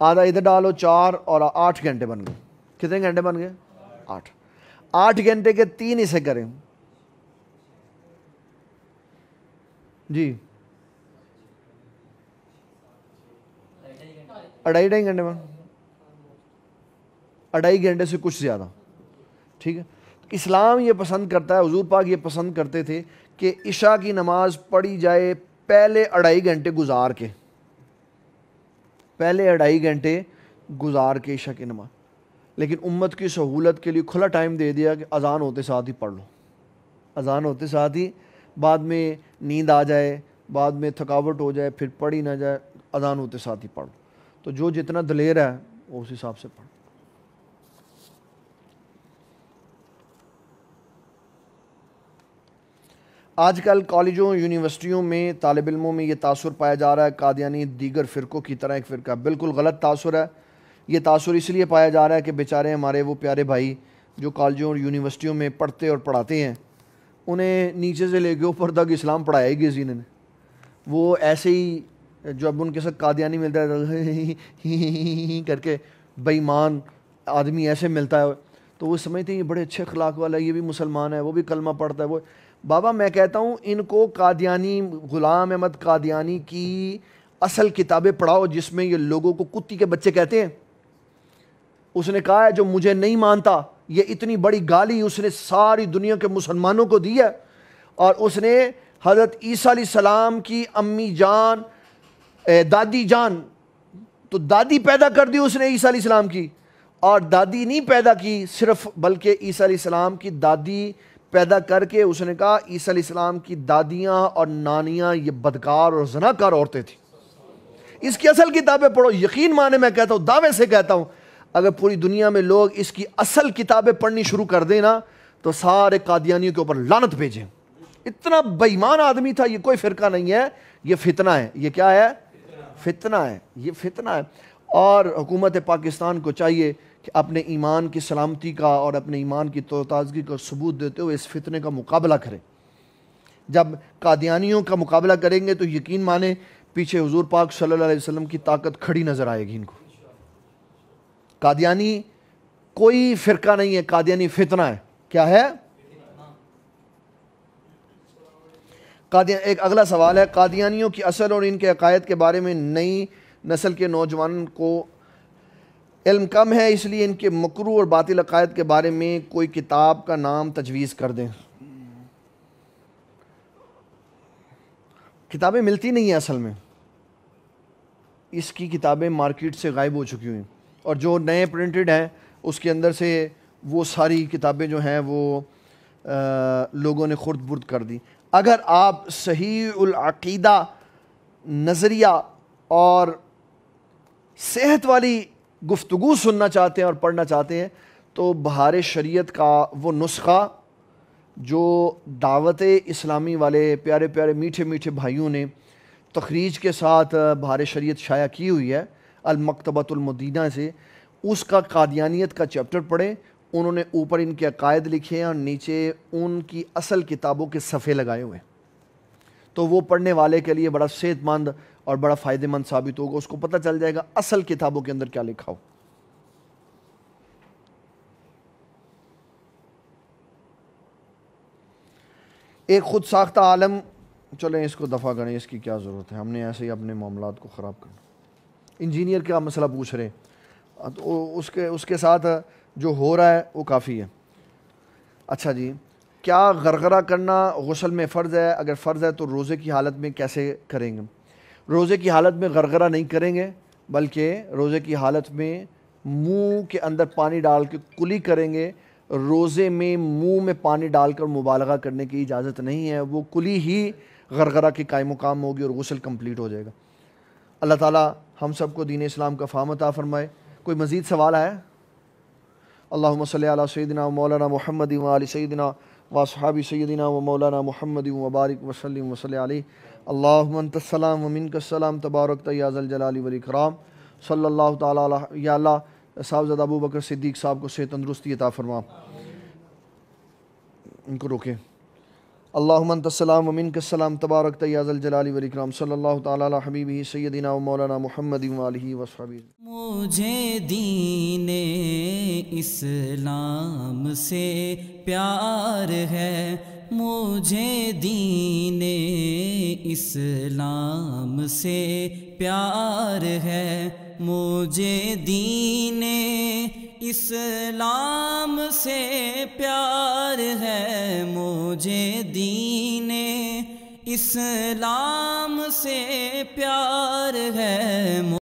आधा इधर डालो चार और आठ घंटे बन गए कितने घंटे बन गए आठ आठ घंटे के तीन हिस्से करें जी अढ़ाई ढाई घंटे बन अढ़ाई घंटे से कुछ ज़्यादा ठीक है तो इस्लाम ये पसंद करता है हजूर पाक ये पसंद करते थे कि इशा की नमाज़ पढ़ी जाए पहले अढ़ाई घंटे गुजार के पहले अढ़ाई घंटे गुजार के शक लेकिन उम्मत की सहूलत के लिए खुला टाइम दे दिया कि अज़ान होते साथ ही पढ़ लो अज़ान होते साथ ही बाद में नींद आ जाए बाद में थकावट हो जाए फिर पढ़ ही ना जाए अज़ान होते साथ ही पढ़ लो तो जो जितना दलेर है उस हिसाब से पढ़ो आजकल कॉलेजों यूनिवर्सिटियों में तालब इलमों में ये तासर पाया जा रहा है कादियानी दीगर फ़िरक़ों की तरह एक फ़िरका बिल्कुल गलत तासर है ये तासर इसलिए पाया जा रहा है कि बेचारे हमारे वो प्यारे भाई जो कॉलेजों और यूनिवर्सिटियों में पढ़ते और पढ़ाते हैं उन्हें नीचे से गए ऊपर तक इस्लाम पढ़ाया ही गया ने वो ऐसे ही जब उनके साथ कादियानी मिलता है तो करके बेईमान आदमी ऐसे मिलता है तो वो समझते हैं ये बड़े अच्छे अखलाक वाला है ये भी मुसलमान है वो भी कलमा पढ़ता है वो बाबा मैं कहता हूँ इनको कादियानी ग़ुलाम अहमद कादियानी की असल किताबें पढ़ाओ जिसमें ये लोगों को कुत्ती के बच्चे कहते हैं उसने कहा है जो मुझे नहीं मानता ये इतनी बड़ी गाली उसने सारी दुनिया के मुसलमानों को दी है और उसने हज़रत ईसा सलाम की अम्मी जान दादी जान तो दादी पैदा कर दी उसने ईसा सलाम की और दादी नहीं पैदा की सिर्फ बल्कि ईसा सलाम की दादी पैदा करके उसने कहा ईसा इस्लाम की दादियाँ और नानियाँ ये बदकार और जनाकार औरतें थी इसकी असल किताबें पढ़ो यकीन माने मैं कहता हूँ दावे से कहता हूँ अगर पूरी दुनिया में लोग इसकी असल किताबें पढ़नी शुरू कर देना तो सारे कादियानियों के ऊपर लानत भेजें इतना बेईमान आदमी था ये कोई फ़िरका नहीं है ये फितना है ये क्या है फितना है ये फितना है और हुकूमत पाकिस्तान को चाहिए अपने ईमान की सलामती का और अपने ईमान की तोताज़गी का सबूत देते हुए इस फितने का मुकाबला करें जब कादियानियों का मुकाबला करेंगे तो यकीन माने पीछे हजूर पाक सल्लल्लाहु अलैहि वसल्लम की ताकत खड़ी नज़र आएगी इनको कादियानी कोई फ़िरका नहीं है कादियानी फितना है क्या है कादिया एक अगला सवाल है कादियानियों की असल और इनके अकायद के बारे में नई नस्ल के नौजवान को इल्म कम है इसलिए इनके मकरू और बातिल अकायद के बारे में कोई किताब का नाम तजवीज़ कर दें किताबें मिलती नहीं हैं असल में इसकी किताबें मार्केट से गायब हो चुकी हुई और जो नए प्रिंटेड हैं उसके अंदर से वो सारी किताबें जो हैं वो आ, लोगों ने खुर्द बुर्द कर दी अगर आप सही अकीदा नज़रिया और सेहत वाली गुफ्तु सुनना चाहते हैं और पढ़ना चाहते हैं तो बहार शरीयत का वो नुस्खा जो दावत इस्लामी वाले प्यारे प्यारे मीठे मीठे भाइयों ने तखरीज के साथ बहार शरीयत शाया की हुई है अलमकतबतुलमदीना से उसका कादियानियत का चैप्टर पढ़ें उन्होंने ऊपर इनके अकायद लिखे हैं और नीचे उनकी असल किताबों के सफ़े लगाए हुए हैं तो वो पढ़ने वाले के लिए बड़ा सेहतमंद और बड़ा फ़ायदेमंद साबित होगा उसको पता चल जाएगा असल किताबों के अंदर क्या लिखा हो एक खुद साख्ता आलम चलें इसको दफ़ा करें इसकी क्या ज़रूरत है हमने ऐसे ही अपने मामला को ख़राब करना इंजीनियर का मसला पूछ रहे हैं तो उसके उसके साथ जो हो रहा है वो काफ़ी है अच्छा जी क्या गरगरा करना गसल में फ़र्ज़ है अगर फ़र्ज़ है तो रोज़े की हालत में कैसे करेंगे रोज़े की हालत में गरगरा नहीं करेंगे बल्कि रोज़े की हालत में मुंह के अंदर पानी डाल के कुली करेंगे रोज़े में मुंह में पानी डालकर मुबालगा करने की इजाज़त नहीं है वो कुली ही गरगरा के कायम मुकाम होगी और गसल कम्प्लीट हो जाएगा अल्लाह ताला हम सब को दीन इस्लाम का फ़ाम अता फ़रमाए कोई मज़ीद सवाल आया अल्लाह सल सैदिना मौलाना महमद वाल सैदिना वासहाबी सैदिना व मौलाना महमद वबारिक वसलम वसल अल्लाहमतसलम वमिन कसलम तबारक तयाज़ल वलिक्राम सल्ला तला साहबजदा अबू बकर सिद्दीक साहब को सेहत तंदरुस्ती अता फरमा इनको रोकें अल्लाहमतसलम वमिन कसलम तबारक तयाज़ल सल्लल्लाहु सल्ला तला हबीबी सैदिना मौलाना महमद वसहबी मुझे दीन इस्लाम से प्यार है मुझे दीने इस्लाम से प्यार है मुझे दीने इस्लाम से प्यार है मुझे दीने इस्लाम से प्यार है